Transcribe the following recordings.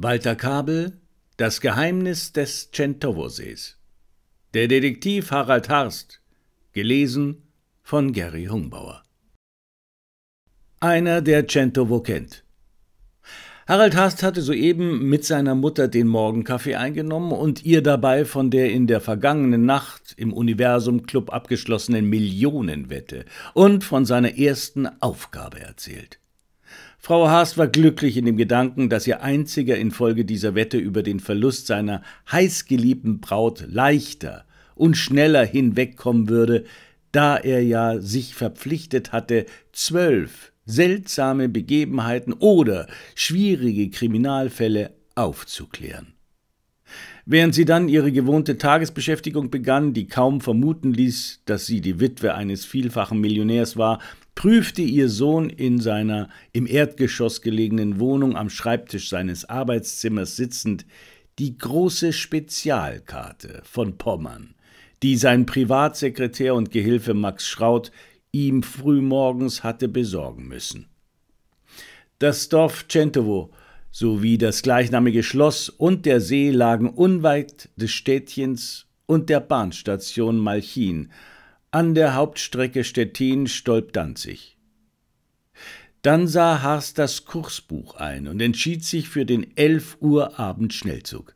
Walter Kabel Das Geheimnis des Czentowo-Sees Der Detektiv Harald Harst Gelesen von Gary Hungbauer Einer, der Centovo kennt. Harald Harst hatte soeben mit seiner Mutter den Morgenkaffee eingenommen und ihr dabei von der in der vergangenen Nacht im Universum Club abgeschlossenen Millionenwette und von seiner ersten Aufgabe erzählt. Frau Haas war glücklich in dem Gedanken, dass ihr einziger infolge dieser Wette über den Verlust seiner heißgeliebten Braut leichter und schneller hinwegkommen würde, da er ja sich verpflichtet hatte, zwölf seltsame Begebenheiten oder schwierige Kriminalfälle aufzuklären. Während sie dann ihre gewohnte Tagesbeschäftigung begann, die kaum vermuten ließ, dass sie die Witwe eines vielfachen Millionärs war, prüfte ihr Sohn in seiner im Erdgeschoss gelegenen Wohnung am Schreibtisch seines Arbeitszimmers sitzend die große Spezialkarte von Pommern, die sein Privatsekretär und Gehilfe Max Schraut ihm frühmorgens hatte besorgen müssen. Das Dorf Centovo sowie das gleichnamige Schloss und der See lagen unweit des Städtchens und der Bahnstation Malchin, an der Hauptstrecke Stettin-Stolp-Danzig. Dann sah Haas das Kursbuch ein und entschied sich für den 11 Uhr Abend-Schnellzug.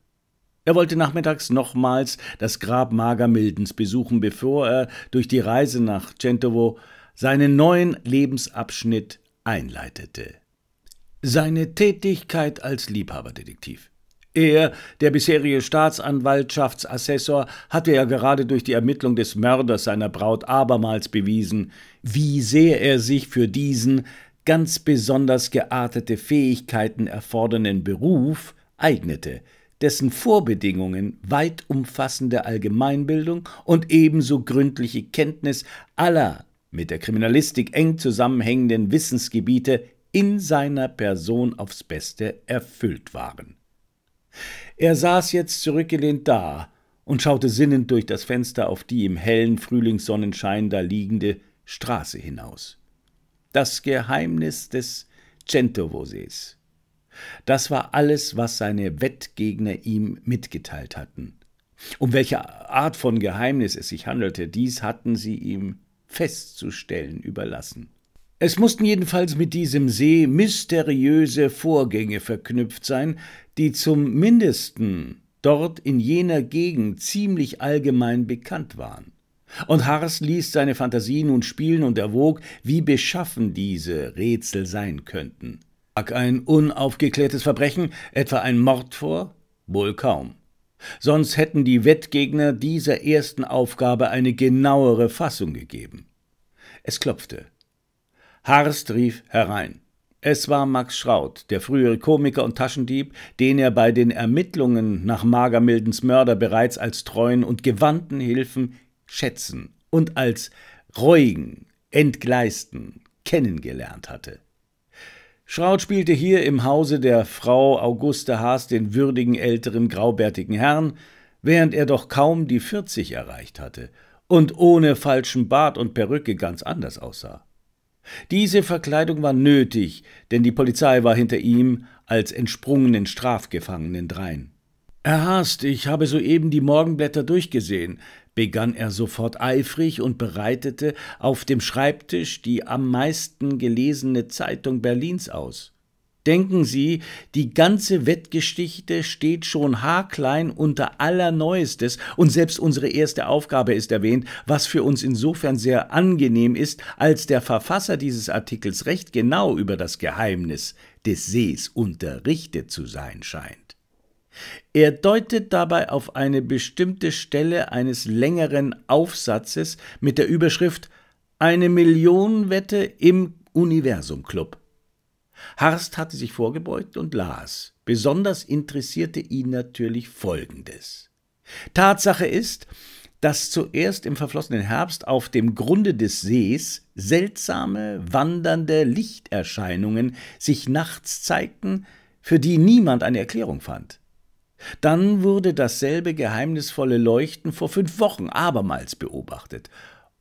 Er wollte nachmittags nochmals das Grab Magermildens besuchen, bevor er durch die Reise nach Centovo seinen neuen Lebensabschnitt einleitete. Seine Tätigkeit als Liebhaberdetektiv. Er, der bisherige Staatsanwaltschaftsassessor, hatte ja gerade durch die Ermittlung des Mörders seiner Braut abermals bewiesen, wie sehr er sich für diesen ganz besonders geartete Fähigkeiten erfordernden Beruf eignete, dessen Vorbedingungen weit umfassende Allgemeinbildung und ebenso gründliche Kenntnis aller mit der Kriminalistik eng zusammenhängenden Wissensgebiete in seiner Person aufs Beste erfüllt waren. Er saß jetzt zurückgelehnt da und schaute sinnend durch das Fenster auf die im hellen Frühlingssonnenschein da liegende Straße hinaus. Das Geheimnis des Centovosees. Das war alles, was seine Wettgegner ihm mitgeteilt hatten. Um welche Art von Geheimnis es sich handelte, dies hatten sie ihm festzustellen überlassen. Es mussten jedenfalls mit diesem See mysteriöse Vorgänge verknüpft sein, die zum Mindesten dort in jener Gegend ziemlich allgemein bekannt waren. Und Hars ließ seine Fantasie nun spielen und erwog, wie beschaffen diese Rätsel sein könnten. Lag ein unaufgeklärtes Verbrechen, etwa ein Mord vor? Wohl kaum. Sonst hätten die Wettgegner dieser ersten Aufgabe eine genauere Fassung gegeben. Es klopfte. Harst rief herein. Es war Max Schraut, der frühere Komiker und Taschendieb, den er bei den Ermittlungen nach Magermildens Mörder bereits als treuen und gewandten Hilfen schätzen und als reuigen, entgleisten kennengelernt hatte. Schraut spielte hier im Hause der Frau Auguste Haas den würdigen älteren graubärtigen Herrn, während er doch kaum die 40 erreicht hatte und ohne falschen Bart und Perücke ganz anders aussah. Diese Verkleidung war nötig, denn die Polizei war hinter ihm als entsprungenen Strafgefangenen drein. Herr Haast, ich habe soeben die Morgenblätter durchgesehen, begann er sofort eifrig und bereitete auf dem Schreibtisch die am meisten gelesene Zeitung Berlins aus. Denken Sie, die ganze Wettgeschichte steht schon haarklein unter Allerneuestes und selbst unsere erste Aufgabe ist erwähnt, was für uns insofern sehr angenehm ist, als der Verfasser dieses Artikels recht genau über das Geheimnis des Sees unterrichtet zu sein scheint. Er deutet dabei auf eine bestimmte Stelle eines längeren Aufsatzes mit der Überschrift Eine Millionenwette im Universum Club Harst hatte sich vorgebeugt und las. Besonders interessierte ihn natürlich Folgendes. Tatsache ist, dass zuerst im verflossenen Herbst auf dem Grunde des Sees seltsame, wandernde Lichterscheinungen sich nachts zeigten, für die niemand eine Erklärung fand. Dann wurde dasselbe geheimnisvolle Leuchten vor fünf Wochen abermals beobachtet,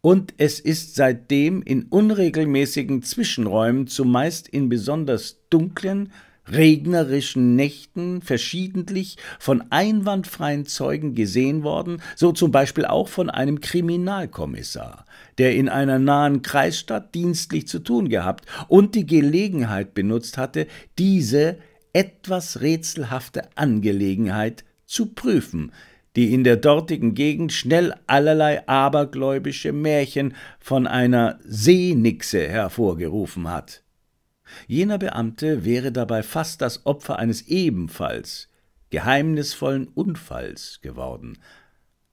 und es ist seitdem in unregelmäßigen Zwischenräumen, zumeist in besonders dunklen, regnerischen Nächten verschiedentlich von einwandfreien Zeugen gesehen worden, so zum Beispiel auch von einem Kriminalkommissar, der in einer nahen Kreisstadt dienstlich zu tun gehabt und die Gelegenheit benutzt hatte, diese etwas rätselhafte Angelegenheit zu prüfen, die in der dortigen Gegend schnell allerlei abergläubische Märchen von einer Seenixe hervorgerufen hat. Jener Beamte wäre dabei fast das Opfer eines ebenfalls geheimnisvollen Unfalls geworden,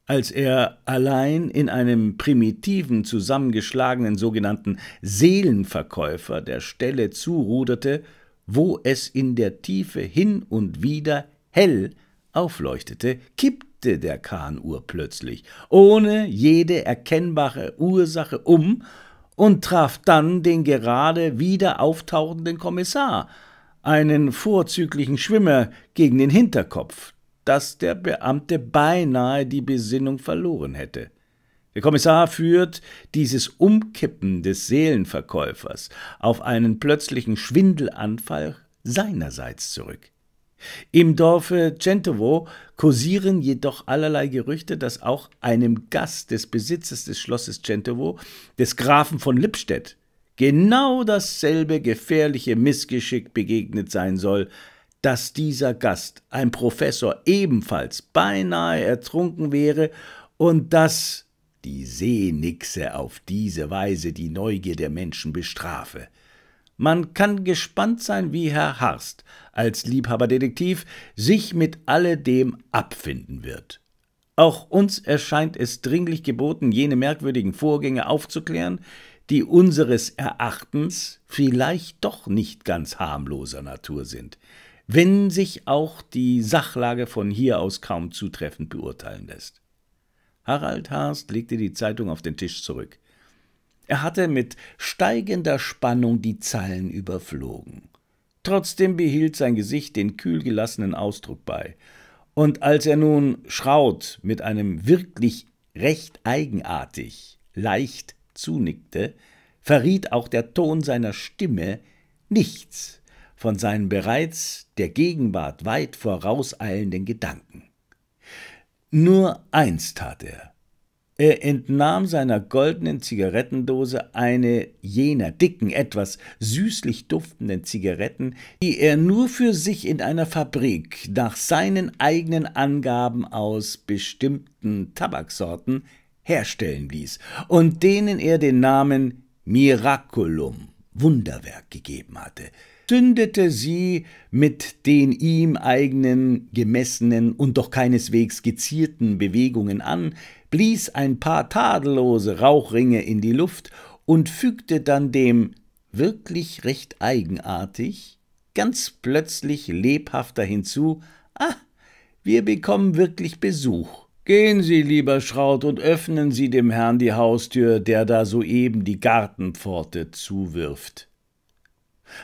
als er allein in einem primitiven, zusammengeschlagenen sogenannten Seelenverkäufer der Stelle zuruderte, wo es in der Tiefe hin und wieder hell aufleuchtete, kippte kippte der Kahnuhr plötzlich, ohne jede erkennbare Ursache um und traf dann den gerade wieder auftauchenden Kommissar, einen vorzüglichen Schwimmer, gegen den Hinterkopf, dass der Beamte beinahe die Besinnung verloren hätte. Der Kommissar führt dieses Umkippen des Seelenverkäufers auf einen plötzlichen Schwindelanfall seinerseits zurück. Im Dorfe Centovo kursieren jedoch allerlei Gerüchte, dass auch einem Gast des Besitzes des Schlosses Centovo, des Grafen von Lippstedt, genau dasselbe gefährliche Missgeschick begegnet sein soll, dass dieser Gast, ein Professor, ebenfalls beinahe ertrunken wäre und dass die Seenixe auf diese Weise die Neugier der Menschen bestrafe. Man kann gespannt sein, wie Herr Harst als Liebhaberdetektiv sich mit alledem abfinden wird. Auch uns erscheint es dringlich geboten, jene merkwürdigen Vorgänge aufzuklären, die unseres Erachtens vielleicht doch nicht ganz harmloser Natur sind, wenn sich auch die Sachlage von hier aus kaum zutreffend beurteilen lässt. Harald Harst legte die Zeitung auf den Tisch zurück. Er hatte mit steigender Spannung die Zeilen überflogen. Trotzdem behielt sein Gesicht den kühl gelassenen Ausdruck bei. Und als er nun Schraut mit einem wirklich recht eigenartig leicht zunickte, verriet auch der Ton seiner Stimme nichts von seinen bereits der Gegenwart weit vorauseilenden Gedanken. Nur eins tat er, er entnahm seiner goldenen Zigarettendose eine jener dicken, etwas süßlich duftenden Zigaretten, die er nur für sich in einer Fabrik nach seinen eigenen Angaben aus bestimmten Tabaksorten herstellen ließ und denen er den Namen Miraculum Wunderwerk gegeben hatte verkündete sie mit den ihm eigenen, gemessenen und doch keineswegs gezierten Bewegungen an, blies ein paar tadellose Rauchringe in die Luft und fügte dann dem wirklich recht eigenartig ganz plötzlich lebhafter hinzu, ah, wir bekommen wirklich Besuch. Gehen Sie, lieber Schraut, und öffnen Sie dem Herrn die Haustür, der da soeben die Gartenpforte zuwirft.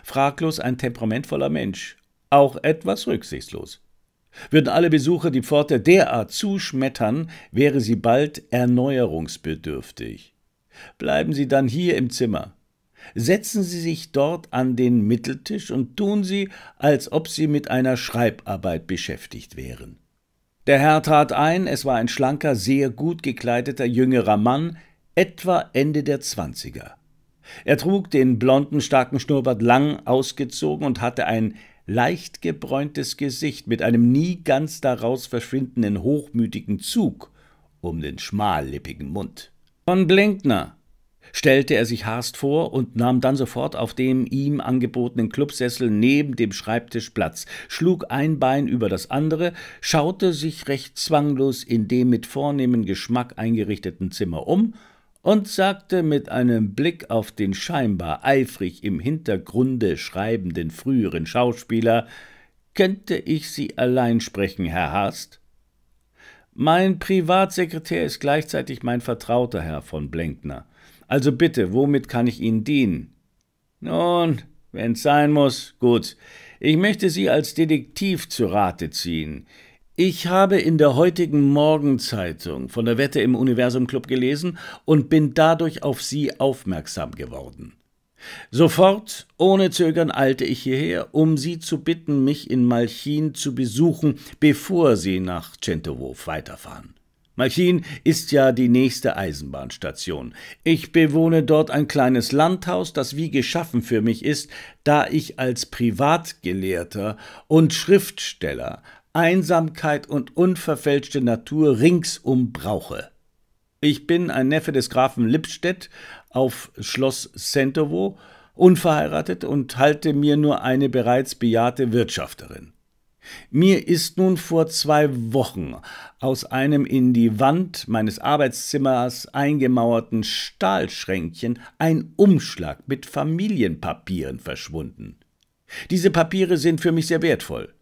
Fraglos ein temperamentvoller Mensch, auch etwas rücksichtslos. Würden alle Besucher die Pforte derart zuschmettern, wäre sie bald erneuerungsbedürftig. Bleiben Sie dann hier im Zimmer. Setzen Sie sich dort an den Mitteltisch und tun Sie, als ob Sie mit einer Schreibarbeit beschäftigt wären. Der Herr trat ein, es war ein schlanker, sehr gut gekleideter jüngerer Mann, etwa Ende der Zwanziger. Er trug den blonden, starken Schnurrbart lang ausgezogen und hatte ein leicht gebräuntes Gesicht mit einem nie ganz daraus verschwindenden hochmütigen Zug um den schmallippigen Mund. Von Blinkner, stellte er sich Harst vor und nahm dann sofort auf dem ihm angebotenen Clubsessel neben dem Schreibtisch Platz, schlug ein Bein über das andere, schaute sich recht zwanglos in dem mit vornehmem Geschmack eingerichteten Zimmer um und sagte mit einem Blick auf den scheinbar eifrig im Hintergrunde schreibenden früheren Schauspieler, »Könnte ich Sie allein sprechen, Herr Haast?« »Mein Privatsekretär ist gleichzeitig mein Vertrauter, Herr von Blenkner. Also bitte, womit kann ich Ihnen dienen?« »Nun, wenn's sein muss, gut. Ich möchte Sie als Detektiv zu Rate ziehen. Ich habe in der heutigen Morgenzeitung von der Wette im Universum Club gelesen und bin dadurch auf Sie aufmerksam geworden. Sofort, ohne Zögern, eilte ich hierher, um Sie zu bitten, mich in Malchin zu besuchen, bevor Sie nach Czentowo weiterfahren. Malchin ist ja die nächste Eisenbahnstation. Ich bewohne dort ein kleines Landhaus, das wie geschaffen für mich ist, da ich als Privatgelehrter und Schriftsteller Einsamkeit und unverfälschte Natur ringsum brauche. Ich bin ein Neffe des Grafen Lippstedt auf Schloss Sentowo, unverheiratet und halte mir nur eine bereits bejahte Wirtschafterin. Mir ist nun vor zwei Wochen aus einem in die Wand meines Arbeitszimmers eingemauerten Stahlschränkchen ein Umschlag mit Familienpapieren verschwunden. Diese Papiere sind für mich sehr wertvoll.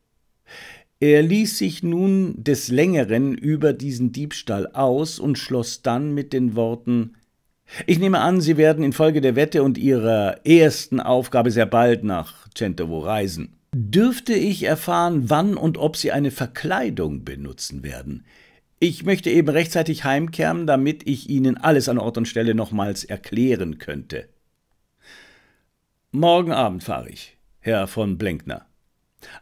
Er ließ sich nun des Längeren über diesen Diebstahl aus und schloss dann mit den Worten Ich nehme an, Sie werden infolge der Wette und Ihrer ersten Aufgabe sehr bald nach Centovo reisen. Dürfte ich erfahren, wann und ob Sie eine Verkleidung benutzen werden? Ich möchte eben rechtzeitig heimkehren, damit ich Ihnen alles an Ort und Stelle nochmals erklären könnte. Morgen Abend fahre ich, Herr von Blenkner.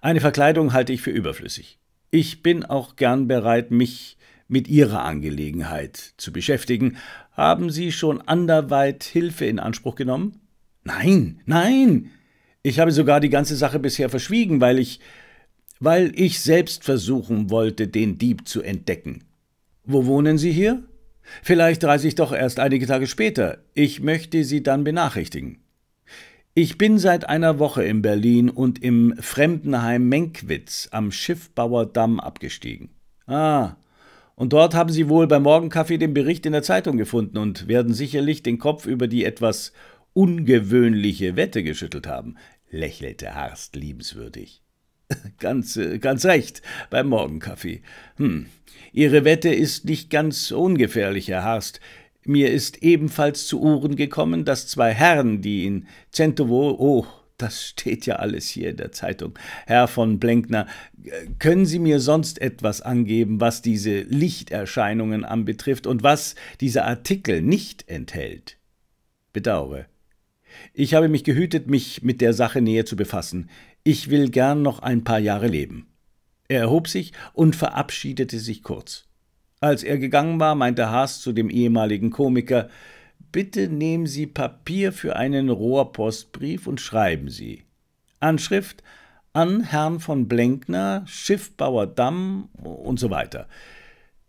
Eine Verkleidung halte ich für überflüssig. Ich bin auch gern bereit, mich mit Ihrer Angelegenheit zu beschäftigen. Haben Sie schon anderweit Hilfe in Anspruch genommen? Nein, nein. Ich habe sogar die ganze Sache bisher verschwiegen, weil ich weil ich selbst versuchen wollte, den Dieb zu entdecken. Wo wohnen Sie hier? Vielleicht reise ich doch erst einige Tage später. Ich möchte Sie dann benachrichtigen. Ich bin seit einer Woche in Berlin und im Fremdenheim Menkwitz am Schiffbauerdamm abgestiegen. Ah, und dort haben Sie wohl beim Morgenkaffee den Bericht in der Zeitung gefunden und werden sicherlich den Kopf über die etwas ungewöhnliche Wette geschüttelt haben, lächelte Harst liebenswürdig. ganz, äh, ganz recht, beim Morgenkaffee. Hm, Ihre Wette ist nicht ganz ungefährlich, Herr Harst. Mir ist ebenfalls zu Ohren gekommen, dass zwei Herren, die in Centovo, oh, das steht ja alles hier in der Zeitung. Herr von Blenkner, können Sie mir sonst etwas angeben, was diese Lichterscheinungen anbetrifft und was dieser Artikel nicht enthält? Bedauere. Ich habe mich gehütet, mich mit der Sache näher zu befassen. Ich will gern noch ein paar Jahre leben. Er erhob sich und verabschiedete sich kurz. Als er gegangen war, meinte Haas zu dem ehemaligen Komiker, Bitte nehmen Sie Papier für einen Rohrpostbrief und schreiben Sie. Anschrift an Herrn von Blenkner, Schiffbauer Damm und so weiter.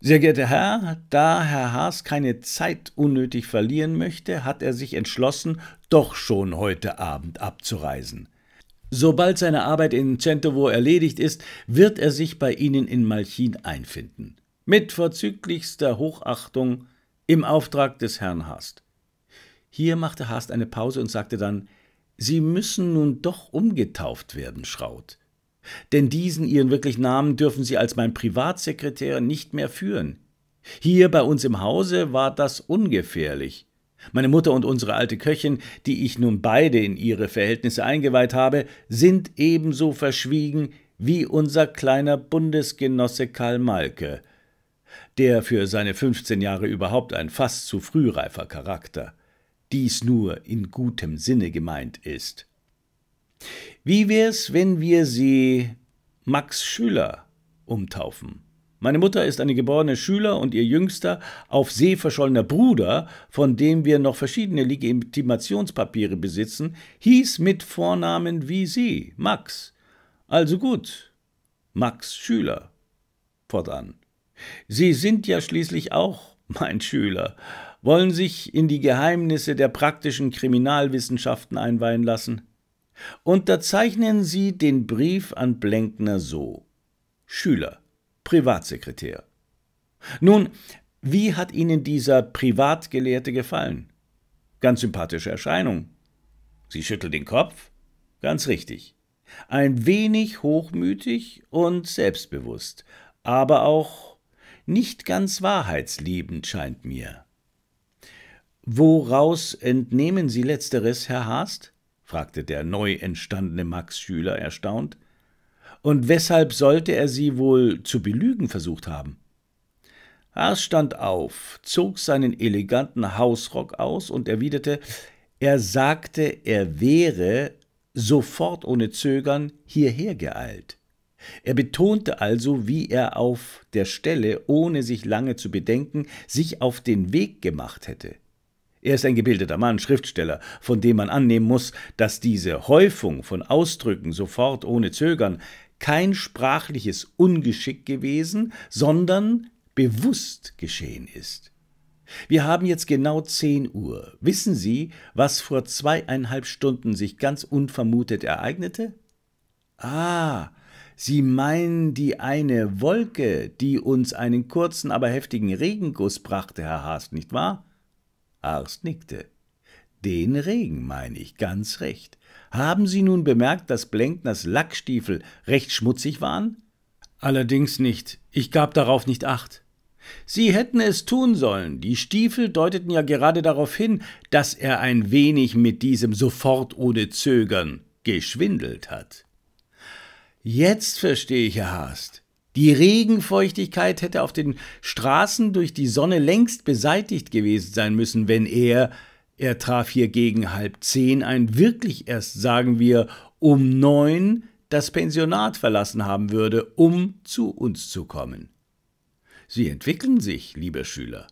Sehr geehrter Herr, da Herr Haas keine Zeit unnötig verlieren möchte, hat er sich entschlossen, doch schon heute Abend abzureisen. Sobald seine Arbeit in Centovo erledigt ist, wird er sich bei Ihnen in Malchin einfinden mit vorzüglichster Hochachtung im Auftrag des Herrn Haast. Hier machte Haast eine Pause und sagte dann Sie müssen nun doch umgetauft werden, Schraut. Denn diesen Ihren wirklichen Namen dürfen Sie als mein Privatsekretär nicht mehr führen. Hier bei uns im Hause war das ungefährlich. Meine Mutter und unsere alte Köchin, die ich nun beide in ihre Verhältnisse eingeweiht habe, sind ebenso verschwiegen wie unser kleiner Bundesgenosse Karl Malke, der für seine 15 Jahre überhaupt ein fast zu frühreifer Charakter, dies nur in gutem Sinne gemeint ist. Wie wär's, wenn wir sie Max Schüler umtaufen? Meine Mutter ist eine geborene Schüler und ihr jüngster, auf See verschollener Bruder, von dem wir noch verschiedene Legitimationspapiere besitzen, hieß mit Vornamen wie sie, Max. Also gut, Max Schüler. Fortan. Sie sind ja schließlich auch mein Schüler, wollen sich in die Geheimnisse der praktischen Kriminalwissenschaften einweihen lassen. Unterzeichnen Sie den Brief an Blenkner so. Schüler, Privatsekretär. Nun, wie hat Ihnen dieser Privatgelehrte gefallen? Ganz sympathische Erscheinung. Sie schüttelt den Kopf? Ganz richtig. Ein wenig hochmütig und selbstbewusst, aber auch nicht ganz wahrheitsliebend scheint mir. Woraus entnehmen Sie letzteres, Herr Haast? fragte der neu entstandene Max Schüler erstaunt. Und weshalb sollte er sie wohl zu belügen versucht haben? Haas stand auf, zog seinen eleganten Hausrock aus und erwiderte, er sagte, er wäre sofort ohne Zögern hierher geeilt. Er betonte also, wie er auf der Stelle, ohne sich lange zu bedenken, sich auf den Weg gemacht hätte. Er ist ein gebildeter Mann, Schriftsteller, von dem man annehmen muss, dass diese Häufung von Ausdrücken sofort ohne Zögern kein sprachliches Ungeschick gewesen, sondern bewusst geschehen ist. Wir haben jetzt genau 10 Uhr. Wissen Sie, was vor zweieinhalb Stunden sich ganz unvermutet ereignete? Ah, Sie meinen die eine Wolke, die uns einen kurzen, aber heftigen Regenguss brachte, Herr Haast, nicht wahr? Haast nickte. Den Regen meine ich, ganz recht. Haben Sie nun bemerkt, dass Blenkners Lackstiefel recht schmutzig waren? Allerdings nicht. Ich gab darauf nicht acht. Sie hätten es tun sollen. Die Stiefel deuteten ja gerade darauf hin, dass er ein wenig mit diesem sofort ohne Zögern geschwindelt hat. Jetzt verstehe ich, Herr Haast. Die Regenfeuchtigkeit hätte auf den Straßen durch die Sonne längst beseitigt gewesen sein müssen, wenn er, er traf hier gegen halb zehn ein, wirklich erst, sagen wir, um neun das Pensionat verlassen haben würde, um zu uns zu kommen. Sie entwickeln sich, lieber Schüler.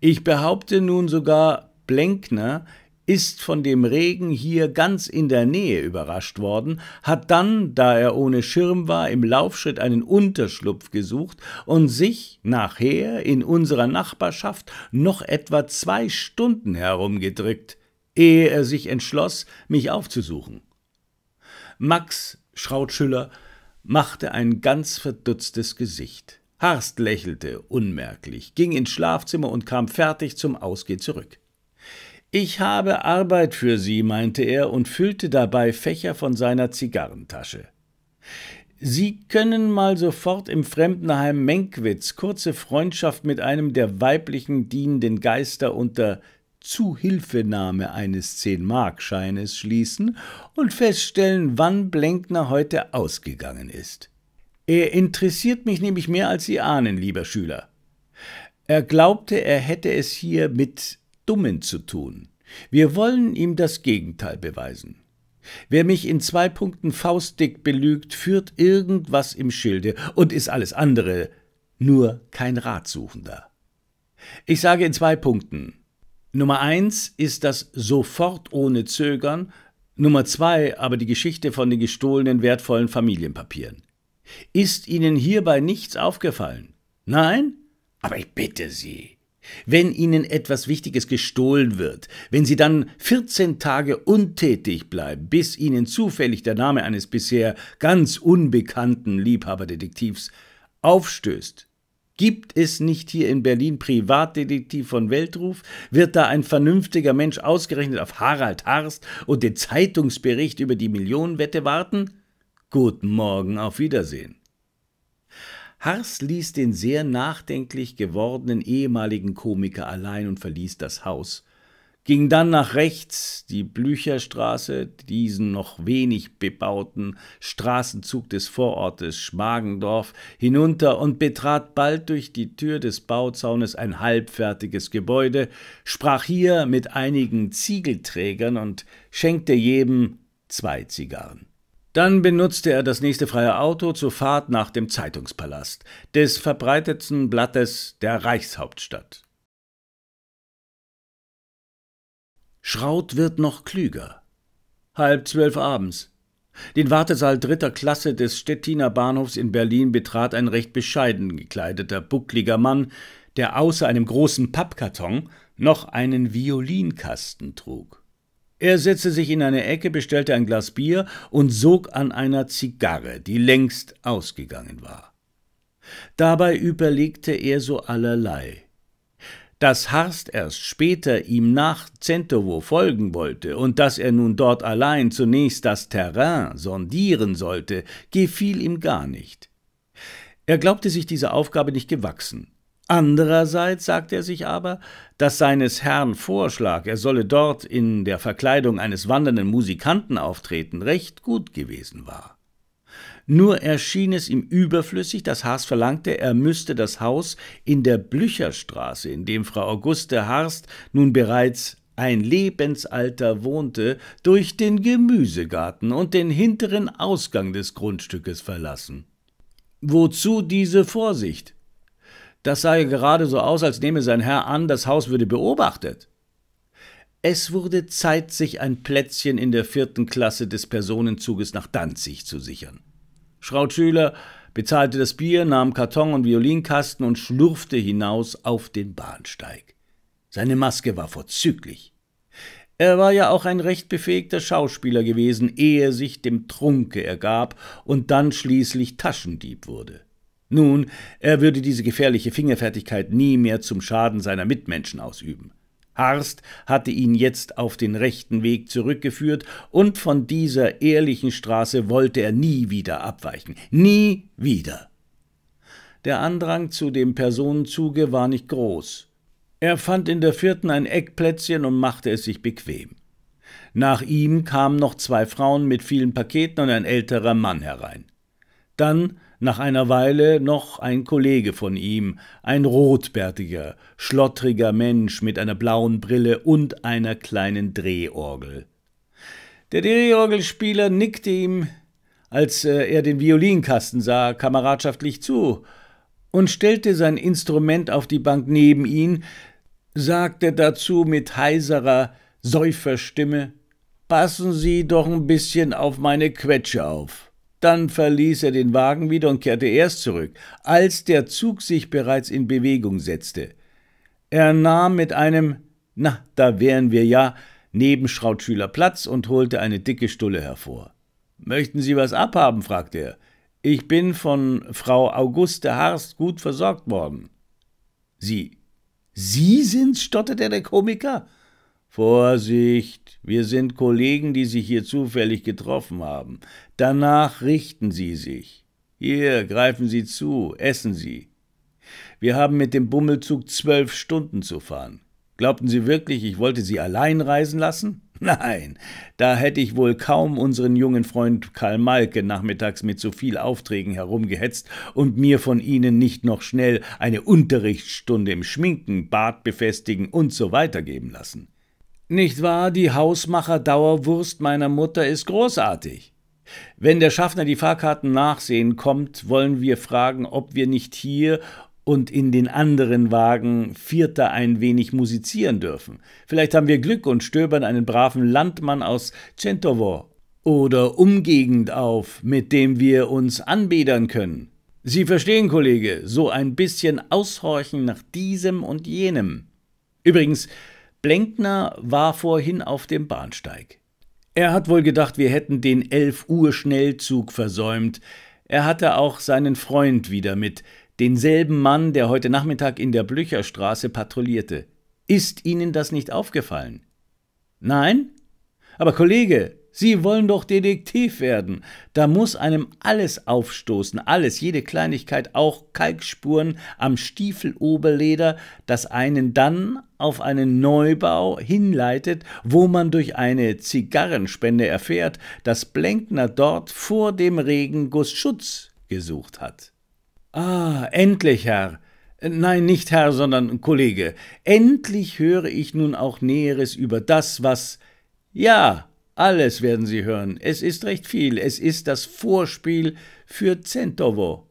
Ich behaupte nun sogar, Blenkner ist von dem Regen hier ganz in der Nähe überrascht worden, hat dann, da er ohne Schirm war, im Laufschritt einen Unterschlupf gesucht und sich nachher in unserer Nachbarschaft noch etwa zwei Stunden herumgedrückt, ehe er sich entschloss, mich aufzusuchen. Max Schrautschüller machte ein ganz verdutztes Gesicht. Harst lächelte unmerklich, ging ins Schlafzimmer und kam fertig zum Ausgehen zurück. Ich habe Arbeit für Sie, meinte er und füllte dabei Fächer von seiner Zigarrentasche. Sie können mal sofort im Fremdenheim Menkwitz kurze Freundschaft mit einem der weiblichen dienenden Geister unter Zuhilfenahme eines Zehn-Mark-Scheines schließen und feststellen, wann Blenkner heute ausgegangen ist. Er interessiert mich nämlich mehr als Sie ahnen, lieber Schüler. Er glaubte, er hätte es hier mit Dummen zu tun. Wir wollen ihm das Gegenteil beweisen. Wer mich in zwei Punkten faustdick belügt, führt irgendwas im Schilde und ist alles andere, nur kein Ratsuchender. Ich sage in zwei Punkten. Nummer eins ist das sofort ohne Zögern, Nummer zwei aber die Geschichte von den gestohlenen wertvollen Familienpapieren. Ist Ihnen hierbei nichts aufgefallen? Nein? Aber ich bitte Sie. Wenn Ihnen etwas Wichtiges gestohlen wird, wenn Sie dann 14 Tage untätig bleiben, bis Ihnen zufällig der Name eines bisher ganz unbekannten Liebhaberdetektivs aufstößt, Gibt es nicht hier in Berlin Privatdetektiv von Weltruf? Wird da ein vernünftiger Mensch ausgerechnet auf Harald Harst und den Zeitungsbericht über die Millionenwette warten? Guten Morgen, auf Wiedersehen. Hars ließ den sehr nachdenklich gewordenen ehemaligen Komiker allein und verließ das Haus, ging dann nach rechts die Blücherstraße, diesen noch wenig bebauten Straßenzug des Vorortes Schmagendorf, hinunter und betrat bald durch die Tür des Bauzaunes ein halbfertiges Gebäude, sprach hier mit einigen Ziegelträgern und schenkte jedem zwei Zigarren. Dann benutzte er das nächste freie Auto zur Fahrt nach dem Zeitungspalast, des verbreitetsten Blattes der Reichshauptstadt. Schraut wird noch klüger. Halb zwölf abends. Den Wartesaal dritter Klasse des Stettiner Bahnhofs in Berlin betrat ein recht bescheiden gekleideter, buckliger Mann, der außer einem großen Pappkarton noch einen Violinkasten trug. Er setzte sich in eine Ecke, bestellte ein Glas Bier und sog an einer Zigarre, die längst ausgegangen war. Dabei überlegte er so allerlei. Dass Harst erst später ihm nach Zentowo folgen wollte und dass er nun dort allein zunächst das Terrain sondieren sollte, gefiel ihm gar nicht. Er glaubte sich dieser Aufgabe nicht gewachsen. Andererseits sagt er sich aber, dass seines Herrn Vorschlag, er solle dort in der Verkleidung eines wandernden Musikanten auftreten, recht gut gewesen war. Nur erschien es ihm überflüssig, dass Haas verlangte, er müsste das Haus in der Blücherstraße, in dem Frau Auguste Harst nun bereits ein Lebensalter wohnte, durch den Gemüsegarten und den hinteren Ausgang des Grundstückes verlassen. Wozu diese Vorsicht? Das sah ja gerade so aus, als nehme sein Herr an, das Haus würde beobachtet. Es wurde Zeit, sich ein Plätzchen in der vierten Klasse des Personenzuges nach Danzig zu sichern. Schrautschüler bezahlte das Bier, nahm Karton und Violinkasten und schlurfte hinaus auf den Bahnsteig. Seine Maske war vorzüglich. Er war ja auch ein recht befähigter Schauspieler gewesen, ehe er sich dem Trunke ergab und dann schließlich Taschendieb wurde. Nun, er würde diese gefährliche Fingerfertigkeit nie mehr zum Schaden seiner Mitmenschen ausüben. Harst hatte ihn jetzt auf den rechten Weg zurückgeführt, und von dieser ehrlichen Straße wollte er nie wieder abweichen. Nie wieder. Der Andrang zu dem Personenzuge war nicht groß. Er fand in der vierten ein Eckplätzchen und machte es sich bequem. Nach ihm kamen noch zwei Frauen mit vielen Paketen und ein älterer Mann herein. Dann nach einer Weile noch ein Kollege von ihm, ein rotbärtiger, schlottriger Mensch mit einer blauen Brille und einer kleinen Drehorgel. Der Drehorgelspieler nickte ihm, als äh, er den Violinkasten sah, kameradschaftlich zu und stellte sein Instrument auf die Bank neben ihn, sagte dazu mit heiserer Säuferstimme Passen Sie doch ein bisschen auf meine Quetsche auf. Dann verließ er den Wagen wieder und kehrte erst zurück, als der Zug sich bereits in Bewegung setzte. Er nahm mit einem Na, da wären wir ja neben Schrautschüler Platz und holte eine dicke Stulle hervor. Möchten Sie was abhaben? fragte er. Ich bin von Frau Auguste Harst gut versorgt worden. Sie. Sie sind's? stotterte der Komiker. Vorsicht, wir sind Kollegen, die sich hier zufällig getroffen haben. Danach richten Sie sich. Hier, greifen Sie zu, essen Sie. Wir haben mit dem Bummelzug zwölf Stunden zu fahren. Glaubten Sie wirklich, ich wollte Sie allein reisen lassen? Nein, da hätte ich wohl kaum unseren jungen Freund Karl Malke nachmittags mit so viel Aufträgen herumgehetzt und mir von Ihnen nicht noch schnell eine Unterrichtsstunde im Schminken, Bart befestigen und so weiter geben lassen. Nicht wahr, die Hausmacher-Dauerwurst meiner Mutter ist großartig. Wenn der Schaffner die Fahrkarten nachsehen kommt, wollen wir fragen, ob wir nicht hier und in den anderen Wagen Vierter ein wenig musizieren dürfen. Vielleicht haben wir Glück und stöbern einen braven Landmann aus Centovo oder Umgegend auf, mit dem wir uns anbedern können. Sie verstehen, Kollege, so ein bisschen aushorchen nach diesem und jenem. Übrigens, Blenkner war vorhin auf dem Bahnsteig. Er hat wohl gedacht, wir hätten den 11 Uhr Schnellzug versäumt. Er hatte auch seinen Freund wieder mit, denselben Mann, der heute Nachmittag in der Blücherstraße patrouillierte. Ist Ihnen das nicht aufgefallen? Nein? Aber Kollege, Sie wollen doch Detektiv werden. Da muss einem alles aufstoßen, alles, jede Kleinigkeit, auch Kalkspuren am Stiefeloberleder, das einen dann auf einen Neubau hinleitet, wo man durch eine Zigarrenspende erfährt, dass Blenkner dort vor dem Regenguss Schutz gesucht hat. Ah, endlich, Herr. Nein, nicht Herr, sondern Kollege. Endlich höre ich nun auch Näheres über das, was. Ja, alles werden Sie hören. Es ist recht viel. Es ist das Vorspiel für Zentovo.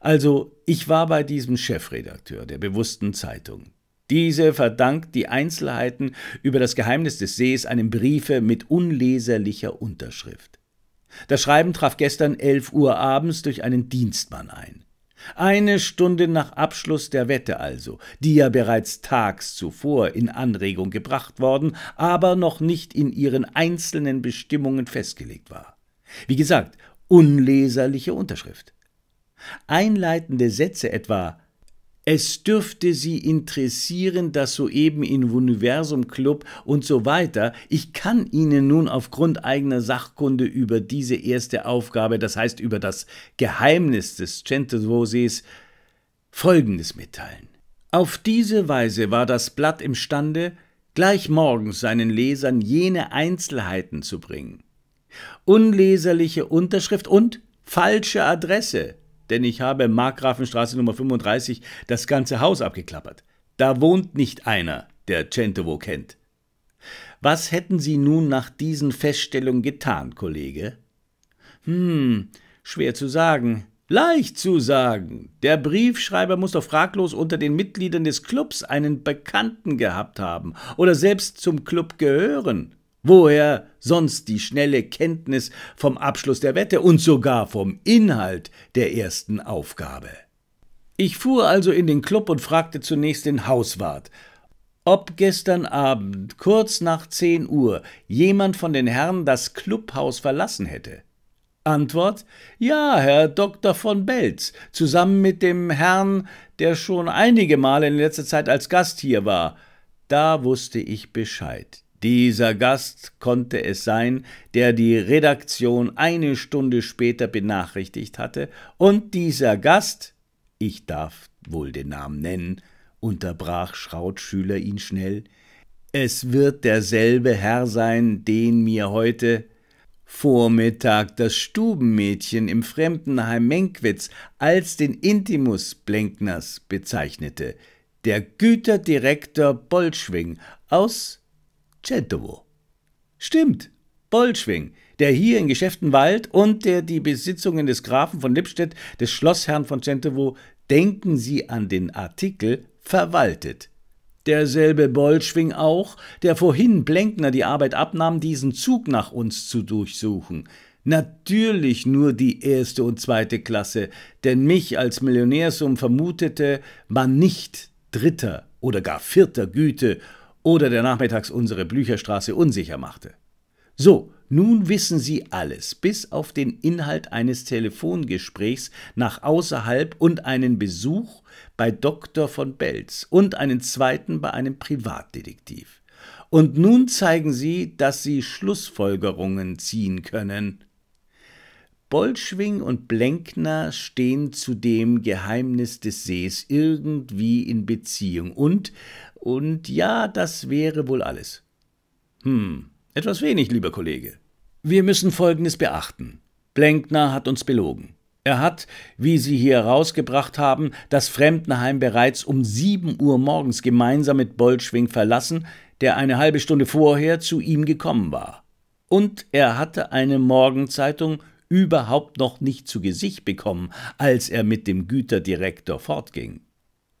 Also, ich war bei diesem Chefredakteur der bewussten Zeitung. Diese verdankt die Einzelheiten über das Geheimnis des Sees einem Briefe mit unleserlicher Unterschrift. Das Schreiben traf gestern elf Uhr abends durch einen Dienstmann ein. Eine Stunde nach Abschluss der Wette also, die ja bereits tags zuvor in Anregung gebracht worden, aber noch nicht in ihren einzelnen Bestimmungen festgelegt war. Wie gesagt, unleserliche Unterschrift. Einleitende Sätze etwa es dürfte Sie interessieren, dass soeben in Universum Club und so weiter. Ich kann Ihnen nun aufgrund eigener Sachkunde über diese erste Aufgabe, das heißt über das Geheimnis des Centevosees, Folgendes mitteilen. Auf diese Weise war das Blatt imstande, gleich morgens seinen Lesern jene Einzelheiten zu bringen. Unleserliche Unterschrift und falsche Adresse denn ich habe Markgrafenstraße Nummer 35 das ganze Haus abgeklappert. Da wohnt nicht einer, der Centovo kennt. Was hätten Sie nun nach diesen Feststellungen getan, Kollege? Hm, schwer zu sagen. Leicht zu sagen. Der Briefschreiber muss doch fraglos unter den Mitgliedern des Clubs einen Bekannten gehabt haben oder selbst zum Club gehören. Woher sonst die schnelle Kenntnis vom Abschluss der Wette und sogar vom Inhalt der ersten Aufgabe? Ich fuhr also in den Club und fragte zunächst den Hauswart, ob gestern Abend kurz nach 10 Uhr jemand von den Herren das Clubhaus verlassen hätte. Antwort: Ja, Herr Dr. von Belz, zusammen mit dem Herrn, der schon einige Male in letzter Zeit als Gast hier war. Da wusste ich Bescheid. Dieser Gast konnte es sein, der die Redaktion eine Stunde später benachrichtigt hatte, und dieser Gast, ich darf wohl den Namen nennen, unterbrach Schrautschüler ihn schnell, es wird derselbe Herr sein, den mir heute Vormittag das Stubenmädchen im Fremdenheim Menkwitz als den Intimus Blenkners bezeichnete, der Güterdirektor Bolschwing aus Cetovo. Stimmt, Bolschwing, der hier in Geschäftenwald und der die Besitzungen des Grafen von Lippstedt, des Schlossherrn von Cetovo, denken Sie an den Artikel, verwaltet. Derselbe Bolschwing auch, der vorhin Blenkner die Arbeit abnahm, diesen Zug nach uns zu durchsuchen. Natürlich nur die erste und zweite Klasse, denn mich als Millionärsum vermutete man nicht dritter oder gar vierter Güte oder der nachmittags unsere Blücherstraße unsicher machte. So, nun wissen Sie alles, bis auf den Inhalt eines Telefongesprächs nach außerhalb und einen Besuch bei Dr. von Belz und einen zweiten bei einem Privatdetektiv. Und nun zeigen Sie, dass Sie Schlussfolgerungen ziehen können. Bolschwing und Blenkner stehen zu dem Geheimnis des Sees irgendwie in Beziehung und, und ja, das wäre wohl alles. Hm, etwas wenig, lieber Kollege. Wir müssen Folgendes beachten. Blenkner hat uns belogen. Er hat, wie Sie hier rausgebracht haben, das Fremdenheim bereits um 7 Uhr morgens gemeinsam mit Bolschwing verlassen, der eine halbe Stunde vorher zu ihm gekommen war. Und er hatte eine Morgenzeitung überhaupt noch nicht zu Gesicht bekommen, als er mit dem Güterdirektor fortging.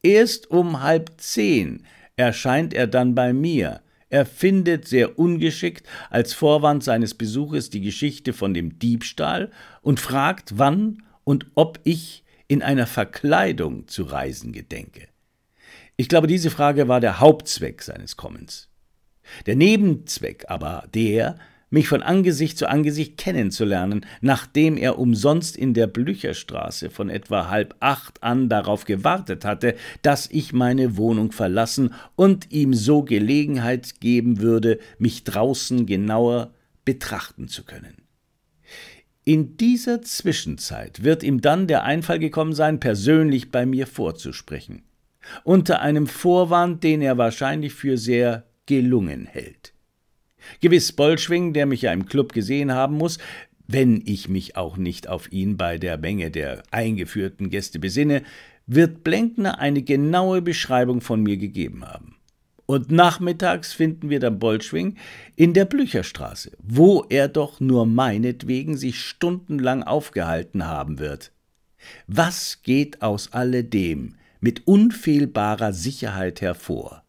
Erst um halb zehn erscheint er dann bei mir. Er findet sehr ungeschickt als Vorwand seines Besuches die Geschichte von dem Diebstahl und fragt, wann und ob ich in einer Verkleidung zu reisen gedenke. Ich glaube, diese Frage war der Hauptzweck seines Kommens. Der Nebenzweck aber der, mich von Angesicht zu Angesicht kennenzulernen, nachdem er umsonst in der Blücherstraße von etwa halb acht an darauf gewartet hatte, dass ich meine Wohnung verlassen und ihm so Gelegenheit geben würde, mich draußen genauer betrachten zu können. In dieser Zwischenzeit wird ihm dann der Einfall gekommen sein, persönlich bei mir vorzusprechen, unter einem Vorwand, den er wahrscheinlich für sehr gelungen hält. Gewiss Bolschwing, der mich ja im Club gesehen haben muss, wenn ich mich auch nicht auf ihn bei der Menge der eingeführten Gäste besinne, wird Blenkner eine genaue Beschreibung von mir gegeben haben. Und nachmittags finden wir dann Bolschwing in der Blücherstraße, wo er doch nur meinetwegen sich stundenlang aufgehalten haben wird. Was geht aus alledem mit unfehlbarer Sicherheit hervor?